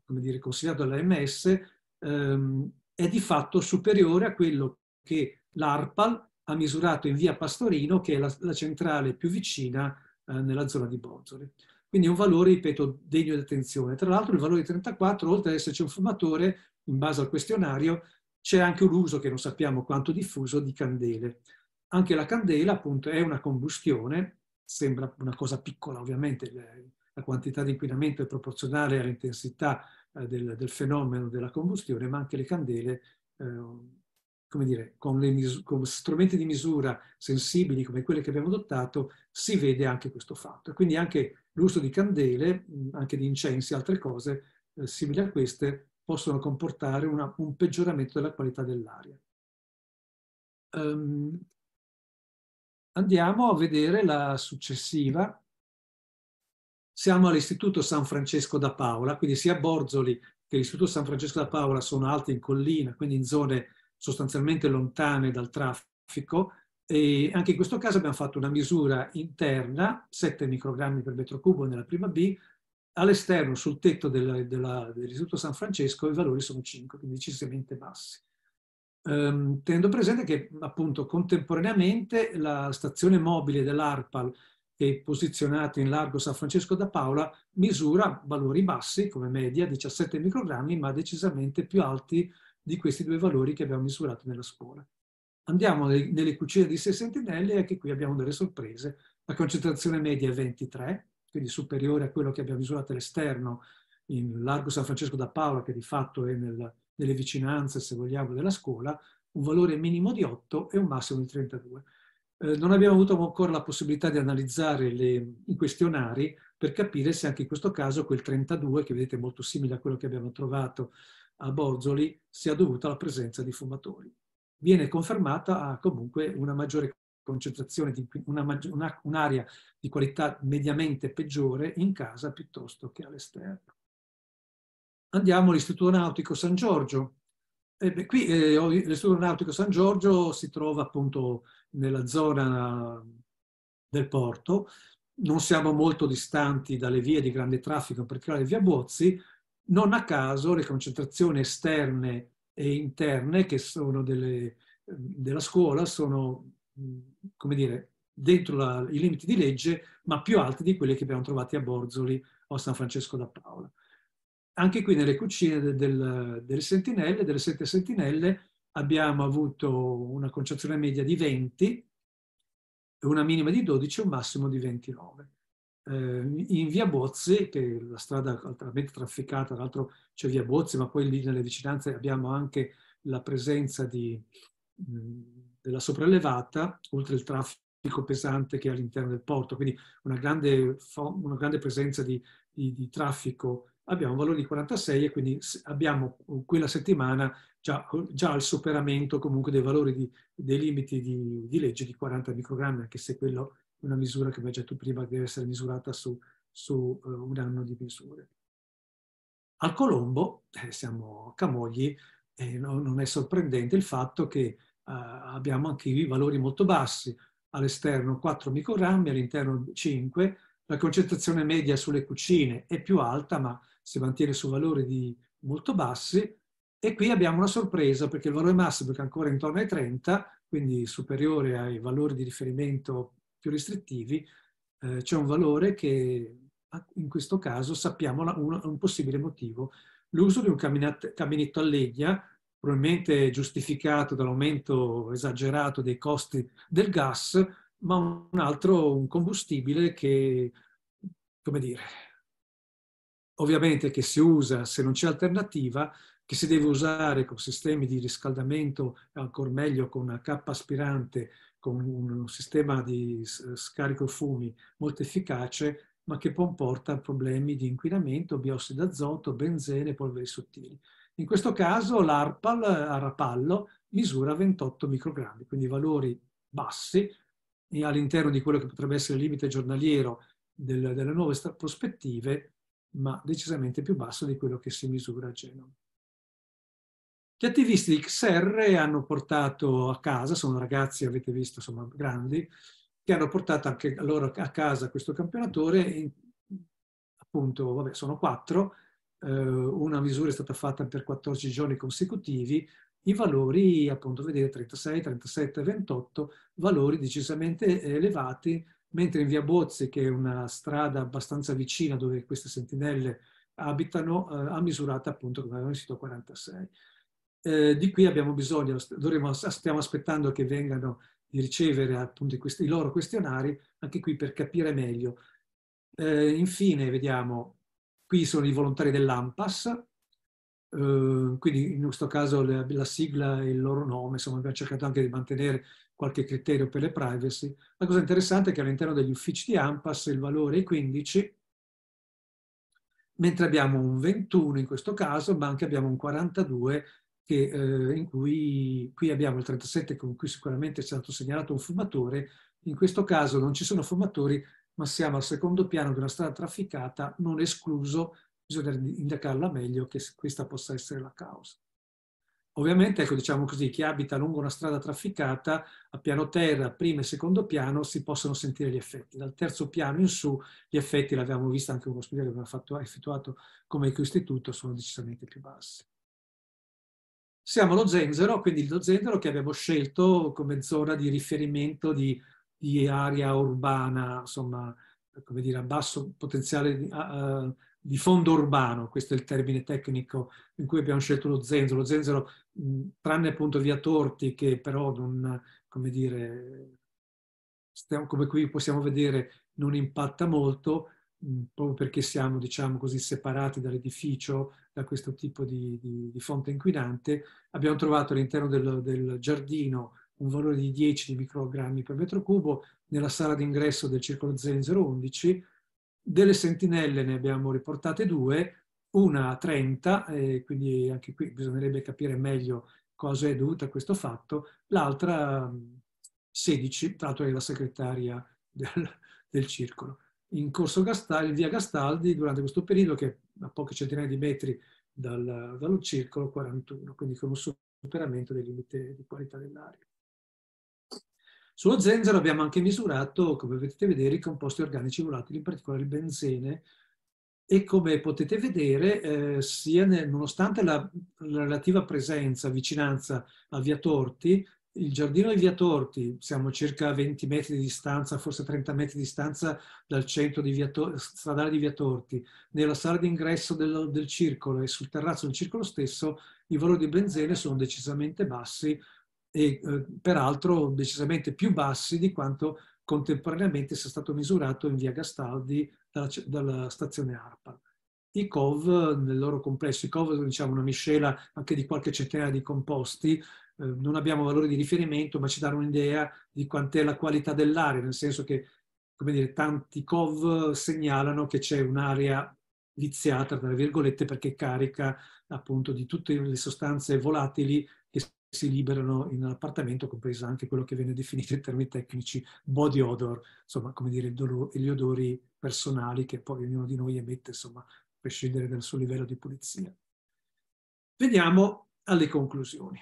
come dire, consigliato dall'AMS ehm, è di fatto superiore a quello che l'ARPAL ha misurato in via Pastorino che è la, la centrale più vicina eh, nella zona di Bozzoli. Quindi è un valore, ripeto, degno di attenzione. Tra l'altro il valore 34, oltre ad esserci un fumatore, in base al questionario, c'è anche un uso che non sappiamo quanto diffuso di candele. Anche la candela, appunto, è una combustione, sembra una cosa piccola ovviamente, la quantità di inquinamento è proporzionale all'intensità eh, del, del, fenomeno della combustione, ma anche le candele, eh, come dire, con, le con, strumenti di misura sensibili come quelle che abbiamo adottato, si vede anche questo fatto. Quindi anche L'uso di candele, mm, anche di incensi e altre cose eh, simili a queste, possono comportare una, un peggioramento della qualità dell'aria. Um, andiamo a vedere la successiva. Siamo all'Istituto San Francesco da Paola, quindi sia Borzoli che l'Istituto San Francesco da Paola sono alti in collina, quindi in zone sostanzialmente lontane dal traffico, e anche in questo caso abbiamo fatto una misura interna, 7 microgrammi per metro cubo nella prima B, all'esterno sul tetto dell'Istituto San Francesco i valori sono 5, quindi decisamente bassi. Um, tenendo presente che appunto contemporaneamente la stazione mobile dell'ARPAL che è posizionata in largo San Francesco da Paola misura valori bassi come media 17 microgrammi ma decisamente più alti di questi due valori che abbiamo misurato nella scuola. Andiamo nelle cucine di Sei Sentinelle e anche qui abbiamo delle sorprese. La concentrazione media è 23, quindi superiore a quello che abbiamo misurato all'esterno in largo San Francesco da Paola, che di fatto è nel, nelle vicinanze, se vogliamo, della scuola, un valore minimo di 8 e un massimo di 32. Eh, non abbiamo avuto ancora la possibilità di analizzare le, i questionari per capire se anche in questo caso quel 32, che vedete molto simile a quello che abbiamo trovato a Bozzoli, sia dovuto alla presenza di fumatori viene confermata comunque una maggiore concentrazione di un'area una, un di qualità mediamente peggiore in casa piuttosto che all'esterno. Andiamo all'Istituto Nautico San Giorgio. Eh, beh, qui eh, l'Istituto Nautico San Giorgio si trova appunto nella zona del porto, non siamo molto distanti dalle vie di grande traffico, in particolare via Bozzi, non a caso le concentrazioni esterne e interne che sono delle, della scuola sono, come dire, dentro la, i limiti di legge, ma più alti di quelli che abbiamo trovati a Borzoli o a San Francesco da Paola. Anche qui nelle cucine del, del, delle sentinelle, delle sette sentinelle, abbiamo avuto una concentrazione media di 20, una minima di 12 e un massimo di 29. Ehm, in via Bozzi, che è la strada altamente trafficata, tra l'altro c'è via Bozzi, ma poi lì nelle vicinanze abbiamo anche la presenza di, della sopraelevata, oltre il traffico pesante che è all'interno del porto, quindi una grande, una grande presenza di, di, di traffico. Abbiamo un valore di 46 e quindi abbiamo uh, quella settimana già, già il superamento comunque dei valori dei limiti di, legge di 40 microgrammi, anche se quello una misura che avevi detto prima che deve essere misurata su, su uh, un anno di misure. Al Colombo, eh, siamo a Camogli, eh, no, non è sorprendente il fatto che uh, abbiamo anche i valori molto bassi, all'esterno 4 microgrammi, all'interno 5, la concentrazione media sulle cucine è più alta ma si mantiene su valori molto bassi e qui abbiamo una sorpresa perché il valore massimo è ancora intorno ai 30, quindi superiore ai valori di riferimento più restrittivi, eh, c'è un valore che in questo caso sappiamo un, un, possibile motivo. L'uso di un camminat- camminetto a legna, probabilmente giustificato dall'aumento esagerato dei costi del gas, ma un altro, un combustibile che, come dire, ovviamente che si usa se non c'è alternativa, che si deve usare con sistemi di riscaldamento, ancora meglio con una cappa aspirante con un sistema di scarico fumi molto efficace, ma che comporta problemi di inquinamento, biossido d'azoto, benzene e polveri sottili. In questo caso l'ARPAL a rapallo misura 28 microgrammi, quindi valori bassi all'interno di quello che potrebbe essere il limite giornaliero del, delle nuove prospettive, ma decisamente più basso di quello che si misura a Genova. Gli attivisti di XR hanno portato a casa, sono ragazzi, avete visto, sono grandi, che hanno portato anche loro a casa questo campionatore. In, appunto, vabbè, sono quattro, eh, una misura è stata fatta per 14 giorni consecutivi, i valori, appunto, vedete 36, 37, 28, valori decisamente elevati, mentre in via Bozzi, che è una strada abbastanza vicina dove queste sentinelle abitano, eh, ha misurato appunto, come avevamo visto, 46 eh, di cui abbiamo bisogno, dovremo, stiamo aspettando che vengano di ricevere appunto questi, i loro questionari, anche qui per capire meglio. Eh, infine, vediamo, qui sono i volontari dell'AMPAS, eh, quindi in questo caso la, la, sigla e il loro nome, insomma abbiamo cercato anche di mantenere qualche criterio per le privacy. La cosa interessante è che all'interno degli uffici di AMPAS il valore è 15, mentre abbiamo un 21 in questo caso, ma anche abbiamo un 42 che, eh, in cui qui abbiamo il 37 con cui sicuramente è stato segnalato un fumatore, in questo caso non ci sono fumatori, ma siamo al secondo piano di una strada trafficata, non escluso, bisogna indicarla meglio che questa possa essere la causa. Ovviamente, ecco, diciamo così, chi abita lungo una strada trafficata, a piano terra, primo e secondo piano, si possono sentire gli effetti. Dal terzo piano in su, gli effetti, l'abbiamo visto anche uno studio che abbiamo fatto, effettuato come ecoistituto, sono decisamente più bassi. Siamo lo zenzero, quindi lo zenzero che abbiamo scelto come zona di riferimento di, di area urbana, insomma, come dire, a basso potenziale di, uh, di fondo urbano, questo è il termine tecnico in cui abbiamo scelto lo zenzero. Lo zenzero, mh, tranne appunto via Torti, che però non, come dire, stiamo, come qui possiamo vedere, non impatta molto, mh, proprio perché siamo, diciamo così, separati dall'edificio da questo tipo di, di, di fonte inquinante. Abbiamo trovato all'interno del, del giardino un valore di 10 di microgrammi per metro cubo, nella sala d'ingresso del circolo 0011, delle sentinelle ne abbiamo riportate due, una a 30, eh, quindi anche qui bisognerebbe capire meglio cosa è dovuta a questo fatto, l'altra 16, mm, tra l'altro è la segretaria del, del circolo in corso Gastaldi, in via Gastaldi durante questo periodo che è a poche centinaia di metri dal, dallo circolo 41, quindi con un superamento del limite di qualità dell'aria. Sullo zenzero abbiamo anche misurato, come potete vedere, i composti organici volatili, in particolare il benzene, e come potete vedere, eh, sia nel, nonostante la, la relativa presenza, vicinanza a Via Torti, il giardino di Via Torti, siamo circa 20 metri di distanza, forse 30 metri di distanza dal centro di Tor- stradale di Via Torti, nella sala d'ingresso del, del circolo e sul terrazzo del circolo stesso, i valori di benzene sono decisamente bassi e eh, peraltro decisamente più bassi di quanto contemporaneamente sia stato misurato in via Gastaldi dalla, dalla stazione ARPA. I COV nel loro complesso, i COV sono diciamo, una miscela anche di qualche centinaia di composti eh, non abbiamo valori di riferimento, ma ci danno un'idea di quant'è la qualità dell'aria, nel senso che, come dire, tanti COV segnalano che c'è un'area viziata, tra virgolette, perché è carica appunto di tutte le sostanze volatili che si liberano in un appartamento, compreso anche quello che viene definito in termini tecnici body odor, insomma, come dire, gli odori personali che poi ognuno di noi emette, insomma, a prescindere dal suo livello di pulizia. Vediamo alle conclusioni.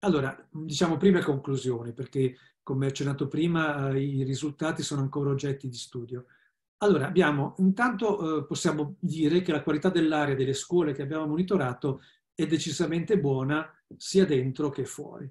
Allora, diciamo prime conclusioni, perché come accennato prima eh, i risultati sono ancora oggetti di studio. Allora, abbiamo, intanto eh, possiamo dire che la qualità dell'aria delle scuole che abbiamo monitorato è decisamente buona sia dentro che fuori.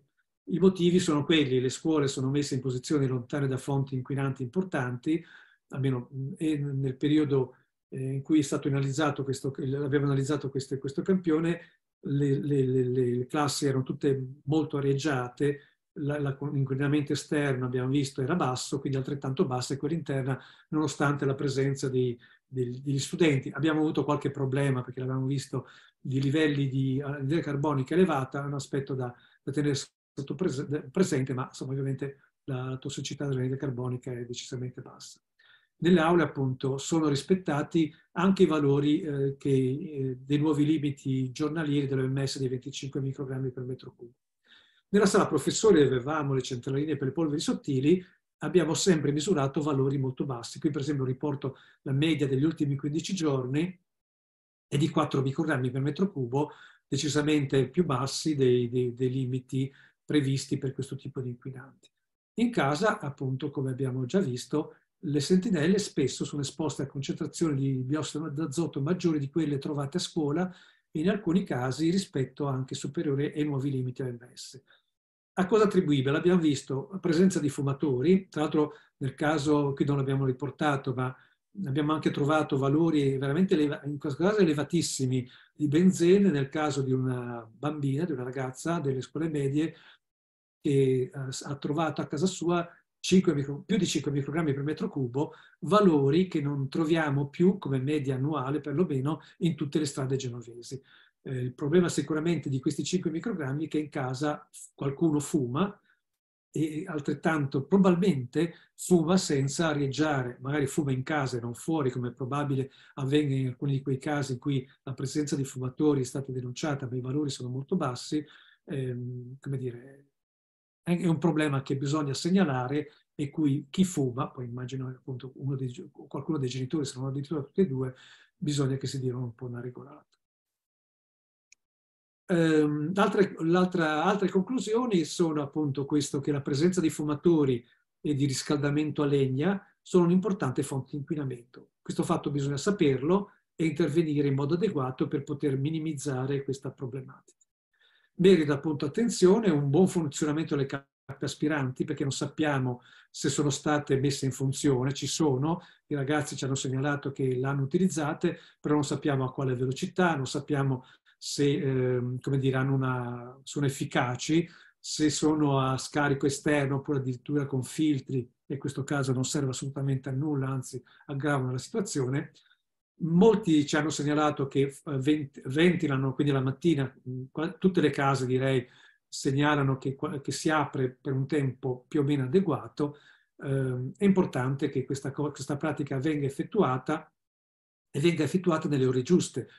I motivi sono quelli, le scuole sono messe in posizioni lontane da fonti inquinanti importanti, almeno nel periodo eh, in cui è stato analizzato questo, aveva analizzato questo, questo campione, le, le, le classi erano tutte molto areggiate, l'inquinamento esterno, abbiamo visto, era basso, quindi altrettanto basso, e quella interna, nonostante la presenza di, di, degli studenti. Abbiamo avuto qualche problema, perché l'abbiamo visto, di livelli di anidride carbonica elevata, un aspetto da, da tenere presente, ma insomma, ovviamente la tossicità dell'anidride carbonica è decisamente bassa nelle aule appunto sono rispettati anche i valori eh, che, eh, dei nuovi limiti giornalieri dell'OMS di 25 microgrammi per metro cubo. Nella sala professore dove avevamo le centraline per le polveri sottili abbiamo sempre misurato valori molto bassi. Qui per esempio riporto la media degli ultimi 15 giorni è di 4 microgrammi per metro cubo, decisamente più bassi dei, dei, dei limiti previsti per questo tipo di inquinanti. In casa, appunto, come abbiamo già visto, le sentinelle spesso sono esposte a concentrazioni di biossido d'azoto maggiori di quelle trovate a scuola e in alcuni casi rispetto anche superiore ai nuovi limiti AMS. A cosa attribuibile? Abbiamo visto la presenza di fumatori, tra l'altro nel caso qui non l'abbiamo riportato, ma abbiamo anche trovato valori veramente in questo caso elevatissimi di benzene nel caso di una bambina, di una ragazza delle scuole medie che eh, ha trovato a casa sua 5, più di 5 microgrammi per metro cubo, valori che non troviamo più come media annuale perlomeno in tutte le strade genovesi. Eh, il problema sicuramente di questi 5 microgrammi è che in casa qualcuno fuma e altrettanto probabilmente fuma senza arieggiare, magari fuma in casa e non fuori come è probabile avvenga in alcuni di quei casi in cui la presenza di fumatori è stata denunciata ma i valori sono molto bassi, ehm, come dire, è un problema che bisogna segnalare e cui chi fuma, poi immagino appunto dei, qualcuno dei genitori, se non addirittura tutti e due, bisogna che si diano un po' una regolata. Um, ehm, altre, altre, conclusioni sono appunto questo, che la presenza di fumatori e di riscaldamento a legna sono un'importante fonte di inquinamento. Questo fatto bisogna saperlo e intervenire in modo adeguato per poter minimizzare questa problematica merita appunto attenzione un buon funzionamento delle campagne aspiranti perché non sappiamo se sono state messe in funzione, ci sono, i ragazzi ci hanno segnalato che l'hanno utilizzate, però non sappiamo a quale velocità, non sappiamo se, eh, come dire, una, sono efficaci, se sono a scarico esterno oppure addirittura con filtri, e in questo caso non serve assolutamente a nulla, anzi aggravano la situazione, Molti ci hanno segnalato che eh, ventilano, quindi la mattina, mm, tutte le case direi segnalano che, che si apre per un tempo più o meno adeguato. Eh, è importante che questa, questa pratica venga effettuata e venga effettuata nelle ore giuste,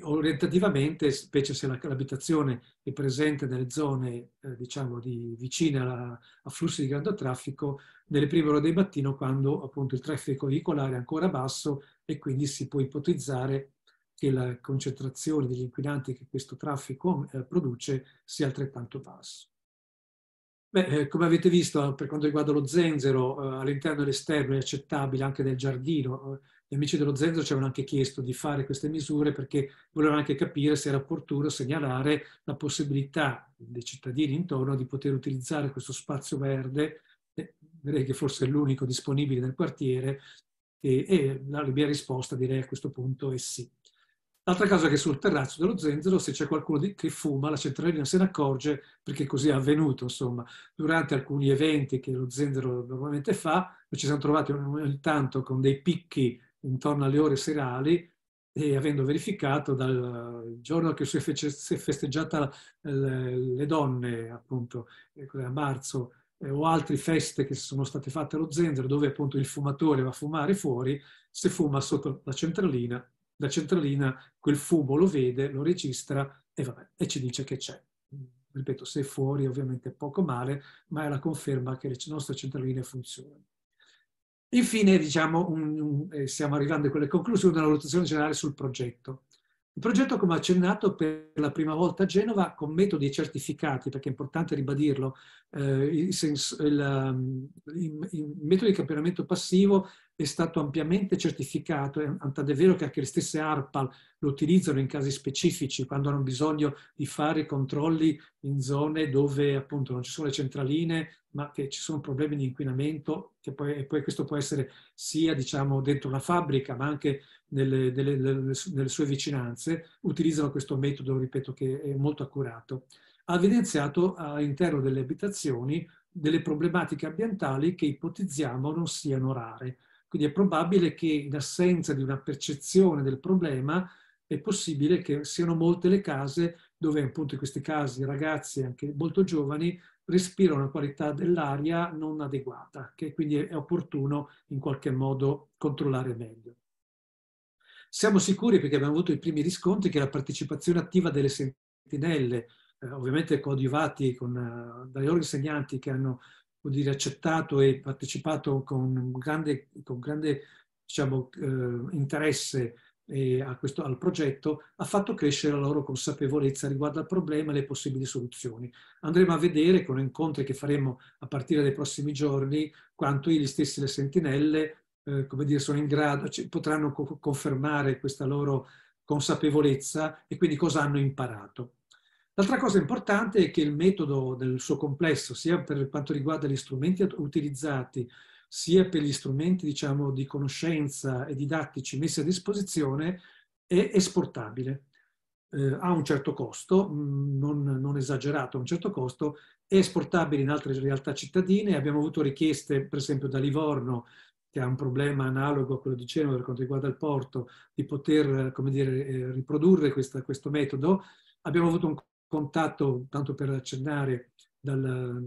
orientativamente, specie se l'abitazione è presente nelle zone eh, diciamo, di, vicine alla, a flussi di grande traffico, nelle prime ore del mattino quando appunto il traffico veicolare è ancora basso e quindi si può ipotizzare che la concentrazione degli inquinanti che questo traffico eh, produce sia altrettanto bassa. Eh, come avete visto, eh, per quanto riguarda lo zenzero, eh, all'interno e all'esterno è accettabile anche nel giardino, eh, gli amici dello Zenzero ci avevano anche chiesto di fare queste misure perché volevano anche capire se era opportuno segnalare la possibilità dei cittadini intorno di poter utilizzare questo spazio verde, eh, direi che forse è l'unico disponibile nel quartiere, e, e la mia risposta direi a questo punto è sì. L'altra cosa è che sul terrazzo dello zenzero, se c'è qualcuno che fuma, la centralina se ne accorge perché così è avvenuto, insomma. Durante alcuni eventi che lo zenzero normalmente fa, ci siamo trovati ogni tanto con dei picchi intorno alle ore serali e avendo verificato dal giorno che si è festeggiata eh, le donne, appunto, eh, a marzo, eh, o altre feste che sono state fatte allo zenzero, dove appunto il fumatore va a fumare fuori, se fuma sotto la centralina, la centralina quel fumo lo vede, lo registra e, vabbè, e ci dice che c'è. Ripeto, se è fuori ovviamente poco male, ma è la conferma che le nostre centraline funzionano. Infine, diciamo, un, un, eh, stiamo arrivando a quelle conclusioni, una valutazione generale sul progetto. Il progetto, come accennato, per la prima volta a Genova, con metodi certificati, perché è importante ribadirlo, eh, ehm, i metodi di campionamento passivo è stato ampiamente certificato, è vero che anche le stesse ARPAL lo utilizzano in casi specifici, quando hanno bisogno di fare controlli in zone dove appunto non ci sono le centraline, ma che ci sono problemi di inquinamento, che poi, poi questo può essere sia diciamo dentro una fabbrica, ma anche nelle, nelle, nelle sue vicinanze, utilizzano questo metodo, ripeto, che è molto accurato. Ha evidenziato all'interno delle abitazioni delle problematiche ambientali che ipotizziamo non siano rare. Quindi è probabile che in assenza di una percezione del problema è possibile che siano molte le case dove appunto in questi casi ragazzi anche molto giovani respirano una qualità dell'aria non adeguata, che quindi è opportuno in qualche modo controllare meglio. Siamo sicuri, perché abbiamo avuto i primi riscontri, che la partecipazione attiva delle sentinelle, eh, ovviamente coadiuvati con, eh, dagli loro insegnanti che hanno dire, accettato e partecipato con grande, con grande diciamo, eh, interesse questo, al progetto, ha fatto crescere la loro consapevolezza riguardo al problema e le possibili soluzioni. Andremo a vedere con incontri che faremo a partire dai prossimi giorni quanto gli stessi le sentinelle eh, come dire, sono in grado, potranno co confermare questa loro consapevolezza e quindi cosa hanno imparato. L'altra cosa importante è che il metodo nel suo complesso, sia per quanto riguarda gli strumenti utilizzati, sia per gli strumenti diciamo, di conoscenza e didattici messi a disposizione, è esportabile. Eh, ha un certo costo, mm, non, non esagerato, un certo costo, è esportabile in altre realtà cittadine. Abbiamo avuto richieste, per esempio, da Livorno che ha un problema analogo a quello di Genova per quanto riguarda il porto, di poter dire, eh, riprodurre questa, questo metodo. Abbiamo avuto un contatto, tanto per accennare, dal,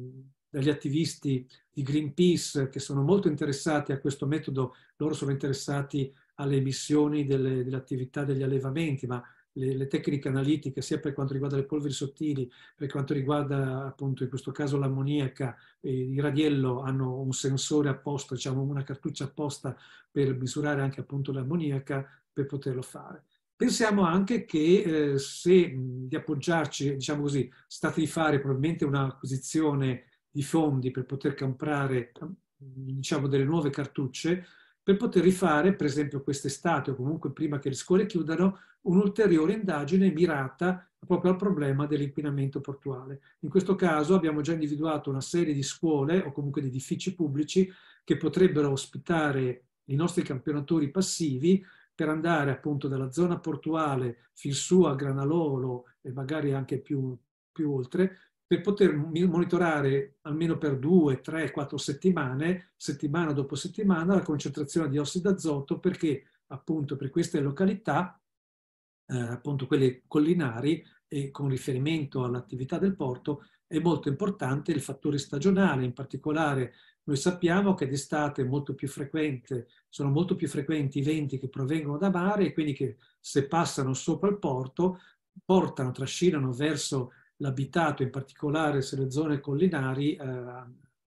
dagli attivisti di Greenpeace che sono molto interessati a questo metodo, loro sono interessati alle emissioni delle, delle attività degli allevamenti, ma le, le, tecniche analitiche sia per quanto riguarda le polveri sottili, per quanto riguarda appunto in questo caso l'ammoniaca, eh, il radiello hanno un sensore apposta, diciamo una cartuccia apposta per misurare anche appunto l'ammoniaca per poterlo fare. Pensiamo anche che eh, se di appoggiarci, diciamo così, state di fare probabilmente un'acquisizione di fondi per poter comprare ehm, diciamo, delle nuove cartucce, per poter rifare, per esempio quest'estate o comunque prima che le scuole chiudano, un'ulteriore indagine mirata proprio al problema dell'inquinamento portuale. In questo caso abbiamo già individuato una serie di scuole o comunque di edifici pubblici che potrebbero ospitare i nostri campionatori passivi per andare appunto dalla zona portuale fin su a Granalolo e magari anche più, più oltre, per poter monitorare almeno per due, tre, quattro settimane, settimana dopo settimana, la concentrazione di ossido azoto perché appunto per queste località, eh, appunto quelle collinari e con riferimento all'attività del porto, è molto importante il fattore stagionale, in particolare noi sappiamo che d'estate molto sono molto più frequenti i venti che provengono da mare e quindi che se passano sopra il porto portano, trascinano verso l'abitato, in particolare se le zone collinari, eh,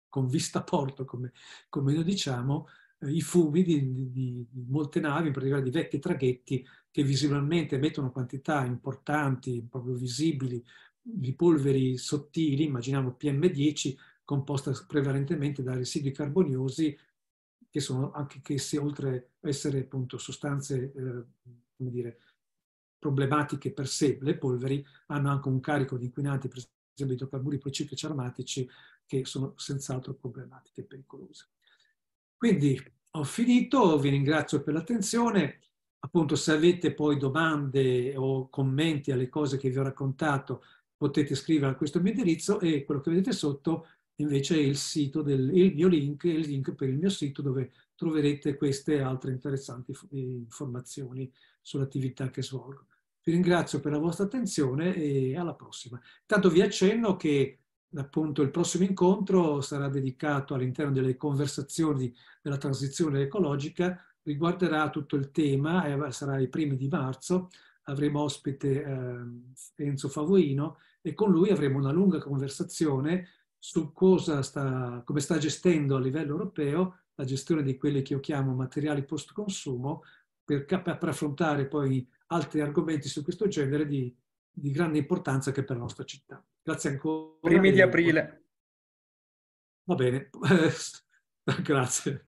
con vista porto, come, come noi diciamo, eh, i fumi di, di, di, molte navi, in particolare di vecchi traghetti, che visibilmente emettono quantità importanti, proprio visibili, di polveri sottili, immaginiamo PM10, composta prevalentemente da residui carboniosi che sono anche che se oltre a essere appunto sostanze eh, come dire, problematiche per sé, le polveri hanno anche un carico di inquinanti, per esempio idrocarburi prociclici aromatici, che sono senz'altro problematiche e pericolose. Quindi ho finito, vi ringrazio per l'attenzione. Appunto, se avete poi domande o commenti alle cose che vi ho raccontato, potete scrivere a questo mio indirizzo e quello che vedete sotto invece il sito del il mio link e il link per il mio sito dove troverete queste altre interessanti eh, informazioni sull'attività che svolgo. Vi ringrazio per la vostra attenzione e alla prossima. Intanto vi accenno che appunto il prossimo incontro sarà dedicato all'interno delle conversazioni della transizione ecologica, riguarderà tutto il tema, sarà i primi di marzo, avremo ospite eh, Enzo Favoino e con lui avremo una lunga conversazione su cosa sta, come sta gestendo a livello europeo la gestione di quelli che io chiamo materiali post consumo per, per affrontare poi altri argomenti su questo genere di, di grande importanza che per la nostra città. Grazie ancora. Primi di aprile. Va bene, grazie.